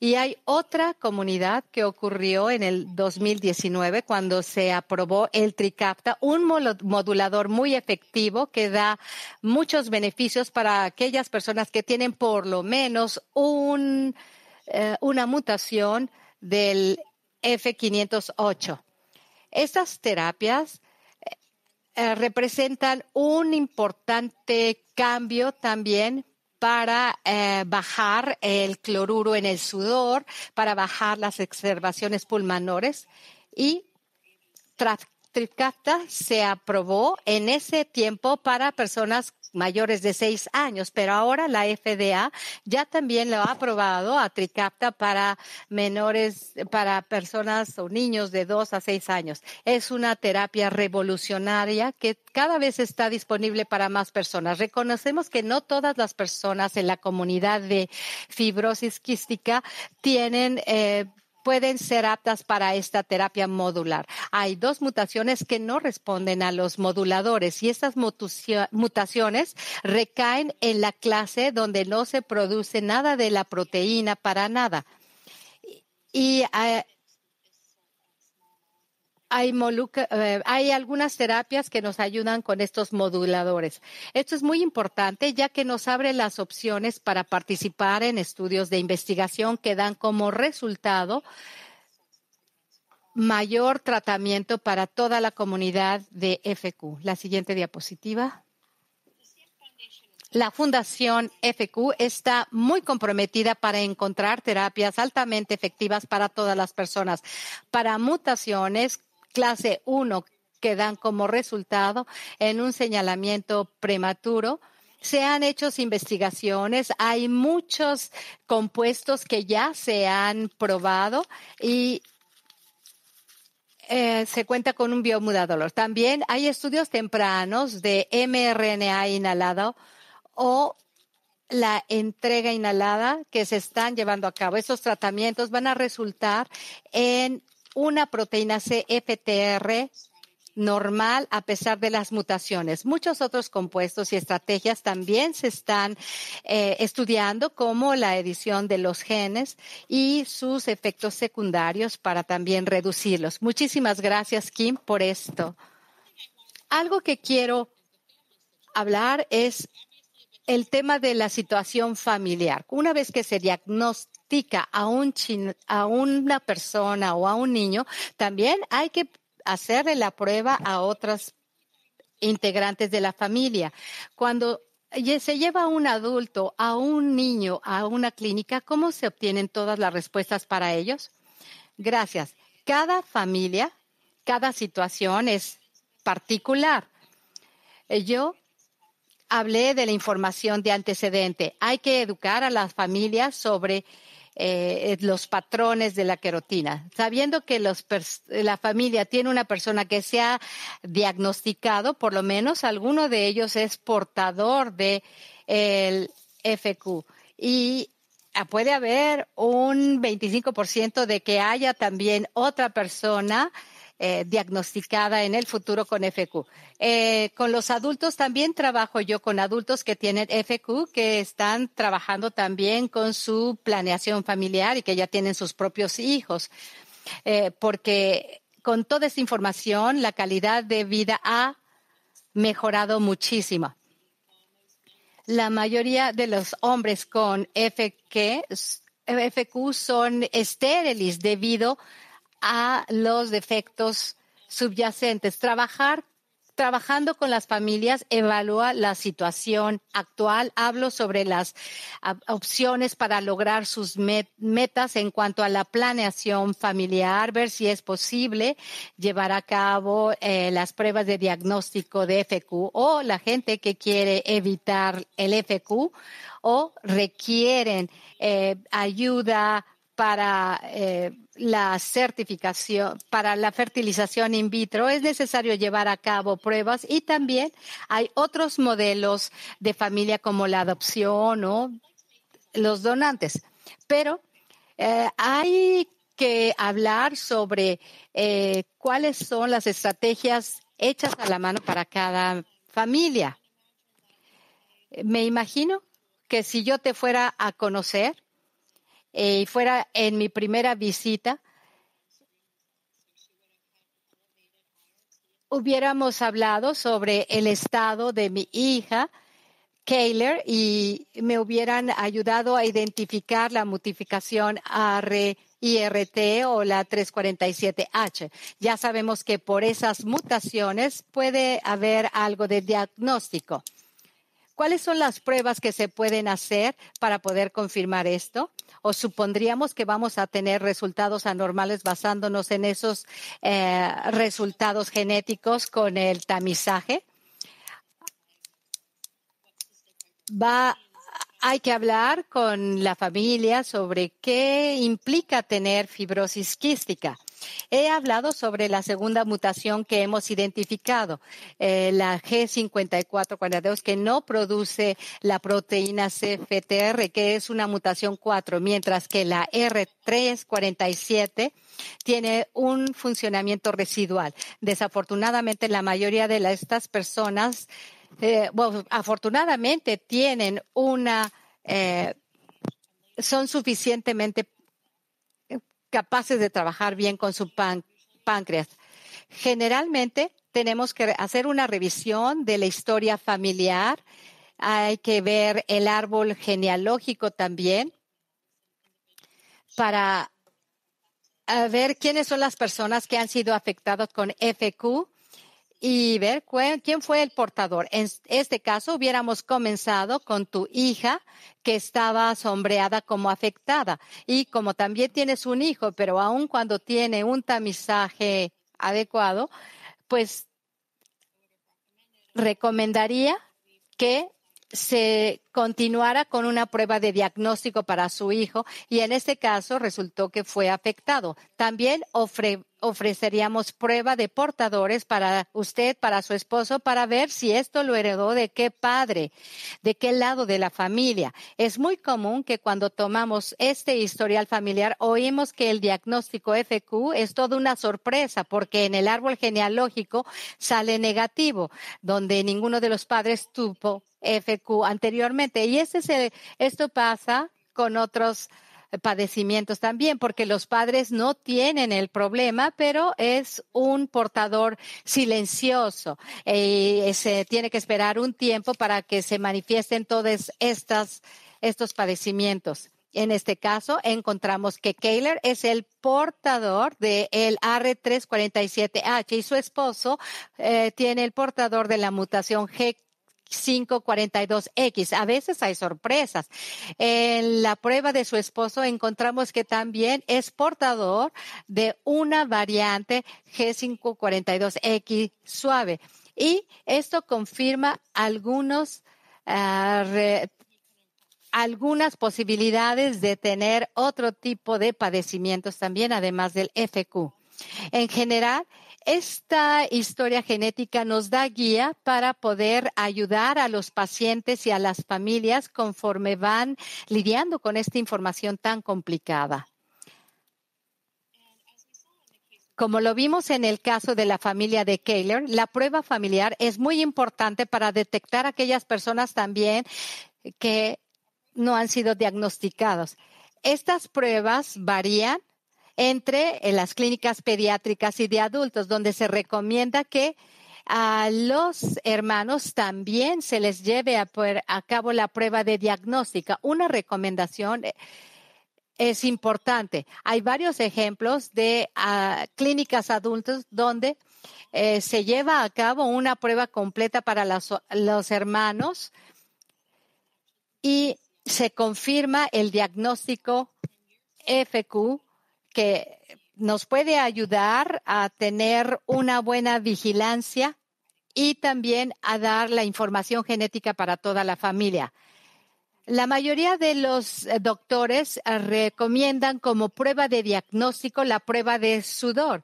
Y hay otra comunidad que ocurrió en el 2019 cuando se aprobó el Tricapta, un modulador muy efectivo que da muchos beneficios para aquellas personas que tienen por lo menos eh, una mutación del F508. Estas terapias eh, eh, representan un importante cambio también para eh, bajar el cloruro en el sudor, para bajar las exervaciones pulmonares y Trifkata se aprobó en ese tiempo para personas mayores de seis años, pero ahora la FDA ya también lo ha aprobado a Tricapta para menores, para personas o niños de dos a seis años. Es una terapia revolucionaria que cada vez está disponible para más personas. Reconocemos que no todas las personas en la comunidad de fibrosis quística tienen eh, pueden ser aptas para esta terapia modular. Hay dos mutaciones que no responden a los moduladores y estas mutaciones recaen en la clase donde no se produce nada de la proteína para nada. Y eh, eh, hay, algunas terapias que nos ayudan con estos moduladores. Esto es muy importante ya que nos abre las opciones para participar en estudios de investigación que dan como resultado mayor tratamiento para toda la comunidad de FQ. La siguiente diapositiva. La Fundación FQ está muy comprometida para encontrar terapias altamente efectivas para todas las personas, para mutaciones clase 1 que dan como resultado en un señalamiento prematuro. Se han hecho investigaciones, hay muchos compuestos que ya se han probado y eh, se cuenta con un biomudador. También hay estudios tempranos de mRNA inhalado o la entrega inhalada que se están llevando a cabo. Esos tratamientos van a resultar en una proteína CFTR normal a pesar de las mutaciones. Muchos otros compuestos y estrategias también se están eh, estudiando, como la edición de los genes y sus efectos secundarios para también reducirlos. Muchísimas gracias, Kim, por esto. Algo que quiero hablar es el tema de la situación familiar. Una vez que se diagnostica, a, a una persona o a un niño, también hay que hacerle la prueba a otras integrantes de la familia. Cuando se lleva a un adulto, a un niño, a una clínica, ¿cómo se obtienen todas las respuestas para ellos? Gracias. Cada familia, cada situación es particular. Eh, yo hablé de la información de antecedente. Hay que educar a las familias sobre eh, los patrones de la querotina. Sabiendo que la familia tiene una persona que se ha diagnosticado, por lo menos alguno de ellos es portador de el FQ. Y ah, puede haber un 25% de que haya también otra persona eh, diagnosticada en el futuro con FQ. Eh, con los adultos también trabajo yo con adultos que tienen FQ, que están trabajando también con su planeación familiar y que ya tienen sus propios hijos, eh, porque con toda esta información la calidad de vida ha mejorado muchísimo. La mayoría de los hombres con FQ, FQ son estériles debido a a los defectos subyacentes. Trabajar trabajando con las familias, evalúa la situación actual. Hablo sobre las ah, opciones para lograr sus metas en cuanto a la planeación familiar, ver si es posible llevar a cabo eh, las pruebas de diagnóstico de FQ o la gente que quiere evitar el FQ o requieren eh, ayuda para eh, la certificación, para la fertilización in vitro, es necesario llevar a cabo pruebas y también hay otros modelos de familia como la adopción o los donantes. Pero eh, hay que hablar sobre eh, cuáles son las estrategias hechas a la mano para cada familia. Me imagino que si yo te fuera a conocer, eh, y fuera en mi primera visita, hubiéramos hablado sobre el estado de mi hija, Kayler, y me hubieran ayudado a identificar la mutificación RIRT o la 347H. Ya sabemos que por esas mutaciones puede haber algo de diagnóstico. ¿Cuáles son las pruebas que se pueden hacer para poder confirmar esto? ¿O supondríamos que vamos a tener resultados anormales basándonos en esos eh, resultados genéticos con el tamizaje? hay que hablar con la familia sobre qué implica tener fibrosis quística He hablado sobre la segunda mutación que hemos identificado, eh, la G5442, que no produce la proteína CFTR, que es una mutación 4, mientras que la R347 tiene un funcionamiento residual. Desafortunadamente, la mayoría de estas personas, eh, bueno, afortunadamente, tienen una. Eh, son suficientemente capaces de trabajar bien con su páncreas. Generalmente tenemos que hacer una revisión de la historia familiar. Hay que ver el árbol genealógico también para eh, ver quiénes son las personas que han sido afectadas con FQ y ver quién fue el portador. En este caso, hubiéramos comenzado con tu hija que estaba sombreada como afectada y como también tienes un hijo, pero aun cuando tiene un tamizaje adecuado, pues recomendaría que se continuara con una prueba de diagnóstico para su hijo y en este caso resultó que fue afectado. También ofreceríamos prueba de portadores para usted, para su esposo, para ver si esto lo heredó de qué padre, de qué lado de la familia. Es muy común que cuando tomamos este historial familiar oímos que el diagnóstico FQ es toda una sorpresa porque en el árbol genealógico sale negativo, donde ninguno de los padres tuvo FQ anteriormente. Y ese esto pasa con otros eh, padecimientos también, porque los padres no tienen el problema, pero es un portador silencioso eh, se tiene que esperar un tiempo para que se manifiesten todos estos padecimientos. En este caso, encontramos que Kaler es el portador del R347H y su esposo eh, tiene el portador de la mutación g 542X. A veces hay sorpresas. En la prueba de su esposo encontramos que también es portador de una variante G542X suave. Y esto confirma algunos, ah, algunas posibilidades de tener otro tipo de padecimientos también, además del FQ. En general, esta historia genética nos da guía para poder ayudar a los pacientes y a las familias conforme van lidiando con esta información tan complicada. Como lo vimos en el caso de la familia de keller la prueba familiar es muy importante para detectar aquellas personas también que no han sido diagnosticados. Estas pruebas varían entre las clínicas pediátricas y de adultos, donde se recomienda que a los hermanos también se les lleve a, cabo la prueba de diagnóstica. Una recomendación eh, es importante. Hay varios ejemplos de ah, clínicas adultos donde eh, se lleva a cabo una prueba completa para los hermanos y se confirma el diagnóstico FQ que nos puede ayudar a tener una buena vigilancia y también a dar la información genética para toda la familia. La mayoría de los eh, doctores eh, recomiendan como prueba de diagnóstico la prueba de sudor.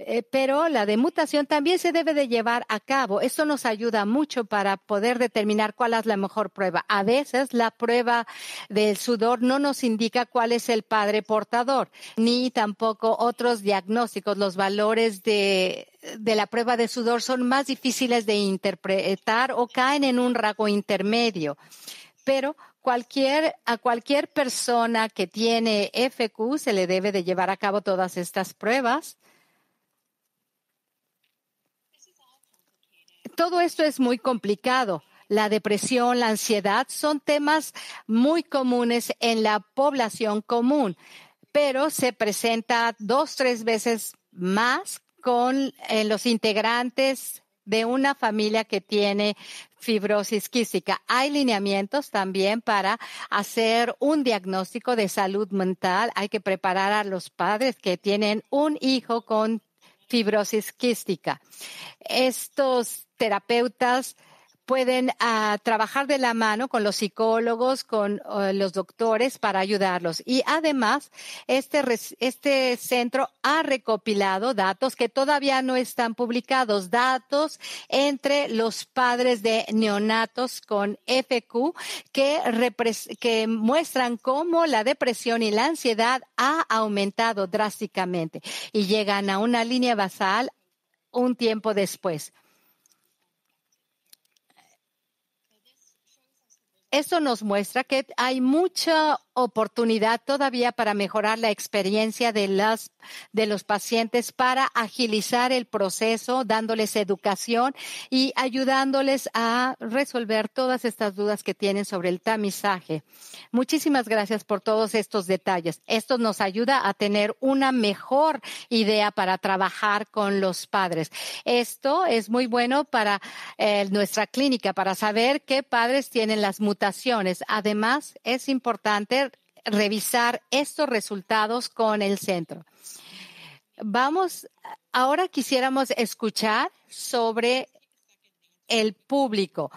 Eh, pero la demutación también se debe de llevar a cabo. Esto nos ayuda mucho para poder determinar cuál es la mejor prueba. A veces la prueba del sudor no nos indica cuál es el padre portador, ni tampoco otros diagnósticos. Los valores de, la prueba de sudor son más difíciles de interpretar o caen en un rango intermedio. Pero Cualquier, a cualquier persona que tiene FQ se le debe de llevar a cabo todas estas pruebas todo esto es muy complicado. La depresión, la ansiedad son temas muy comunes en la población común, pero se presenta dos, tres veces más con eh, los integrantes de una familia que tiene fibrosis quística. Hay lineamientos también para hacer un diagnóstico de salud mental. Hay que preparar a los padres que tienen un hijo con fibrosis quística. Estos terapeutas pueden ah, trabajar de la mano con los psicólogos, con ah, los doctores para ayudarlos. Y además, este, este centro ha recopilado datos que todavía no están publicados, datos entre los padres de neonatos con FQ que muestran cómo la depresión y la ansiedad ha aumentado drásticamente y llegan a una línea basal un tiempo después. Eso nos muestra que hay mucha oportunidad todavía para mejorar la experiencia de, las, de los pacientes, para agilizar el proceso, dándoles educación y ayudándoles a resolver todas estas dudas que tienen sobre el tamizaje. Muchísimas gracias por todos estos detalles. Esto nos ayuda a tener una mejor idea para trabajar con los padres. Esto es muy bueno para eh, nuestra clínica, para saber qué padres tienen las mutaciones. Además, es importante revisar estos resultados con el centro. Vamos, ahora quisiéramos escuchar sobre el público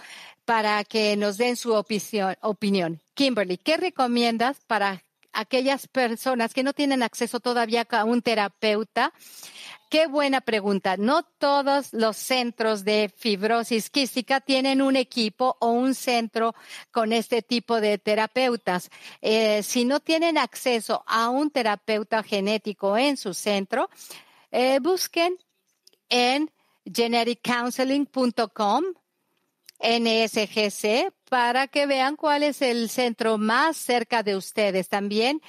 para que nos den su opinión. Kimberly, ¿qué recomiendas para aquellas personas que no tienen acceso todavía a un terapeuta? Qué buena pregunta. No todos los centros de fibrosis quística tienen un equipo o un centro con este tipo de terapeutas. Eh, si no tienen acceso a un terapeuta genético en su centro, eh, busquen en geneticcounseling.com nsgc para que vean cuál es el centro más cerca de ustedes. También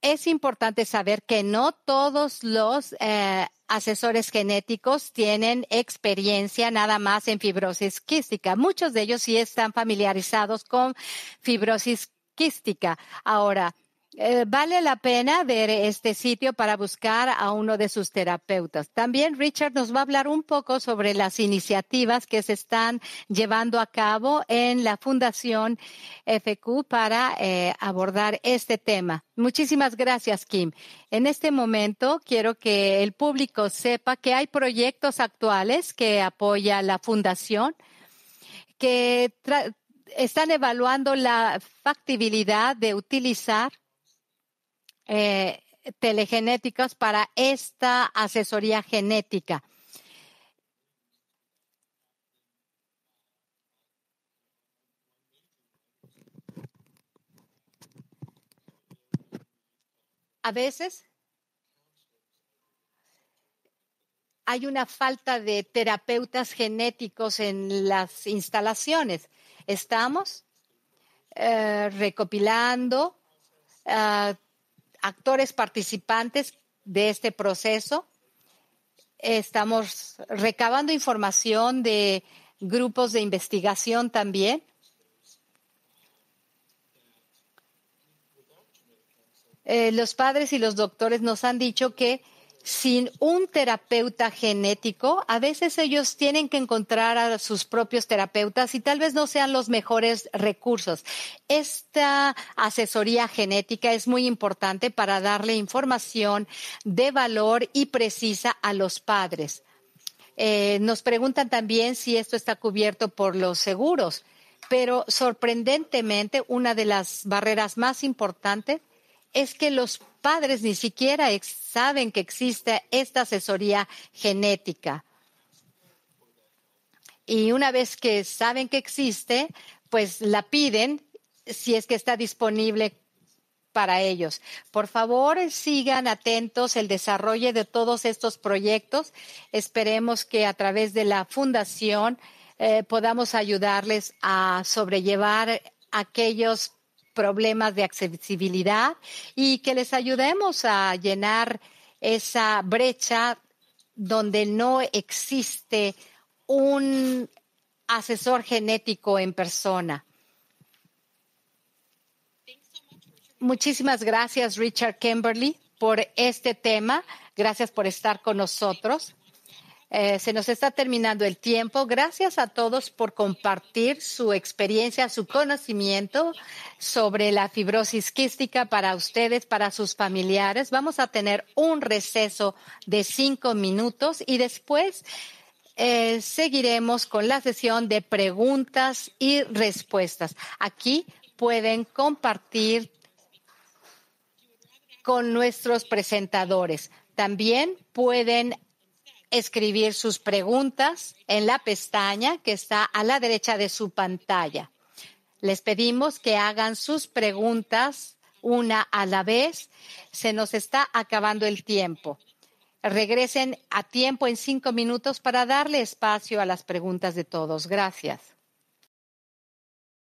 es importante saber que no todos los eh, asesores genéticos tienen experiencia nada más en fibrosis quística. Muchos de ellos sí están familiarizados con fibrosis quística. Ahora, eh, vale la pena ver este sitio para buscar a uno de sus terapeutas. También Richard nos va a hablar un poco sobre las iniciativas que se están llevando a cabo en la Fundación FQ para eh, abordar este tema. Muchísimas gracias, Kim. En este momento quiero que el público sepa que hay proyectos actuales que apoya la Fundación que están evaluando la factibilidad de utilizar eh, telegenéticas para esta asesoría genética. A veces hay una falta de terapeutas genéticos en las instalaciones. Estamos eh, recopilando ah, actores participantes de este proceso. Estamos recabando información de grupos de investigación también. Eh, los padres y los doctores nos han dicho que sin un terapeuta genético. A veces ellos tienen que encontrar a sus propios terapeutas y tal vez no sean los mejores recursos. Esta asesoría genética es muy importante para darle información de valor y precisa a los padres. Eh, nos preguntan también si esto está cubierto por los seguros, pero sorprendentemente una de las barreras más importantes es que los padres ni siquiera saben que existe esta asesoría genética. Y una vez que saben que existe, pues la piden si es que está disponible para ellos. Por favor, sigan atentos el desarrollo de todos estos proyectos. Esperemos que a través de la fundación eh, podamos ayudarles a sobrellevar aquellos problemas de accesibilidad y que les ayudemos a llenar esa brecha donde no existe un asesor genético en persona. Muchísimas gracias, Richard Kimberly, por este tema. Gracias por estar con nosotros. Eh, se nos está terminando el tiempo. Gracias a todos por compartir su experiencia, su conocimiento sobre la fibrosis quística para ustedes, para sus familiares. Vamos a tener un receso de cinco minutos y después eh, seguiremos con la sesión de preguntas y respuestas. Aquí pueden compartir con nuestros presentadores. También pueden escribir sus preguntas en la pestaña que está a la derecha de su pantalla. Les pedimos que hagan sus preguntas una a la vez. Se nos está acabando el tiempo. Regresen a tiempo en cinco minutos para darle espacio a las preguntas de todos. Gracias.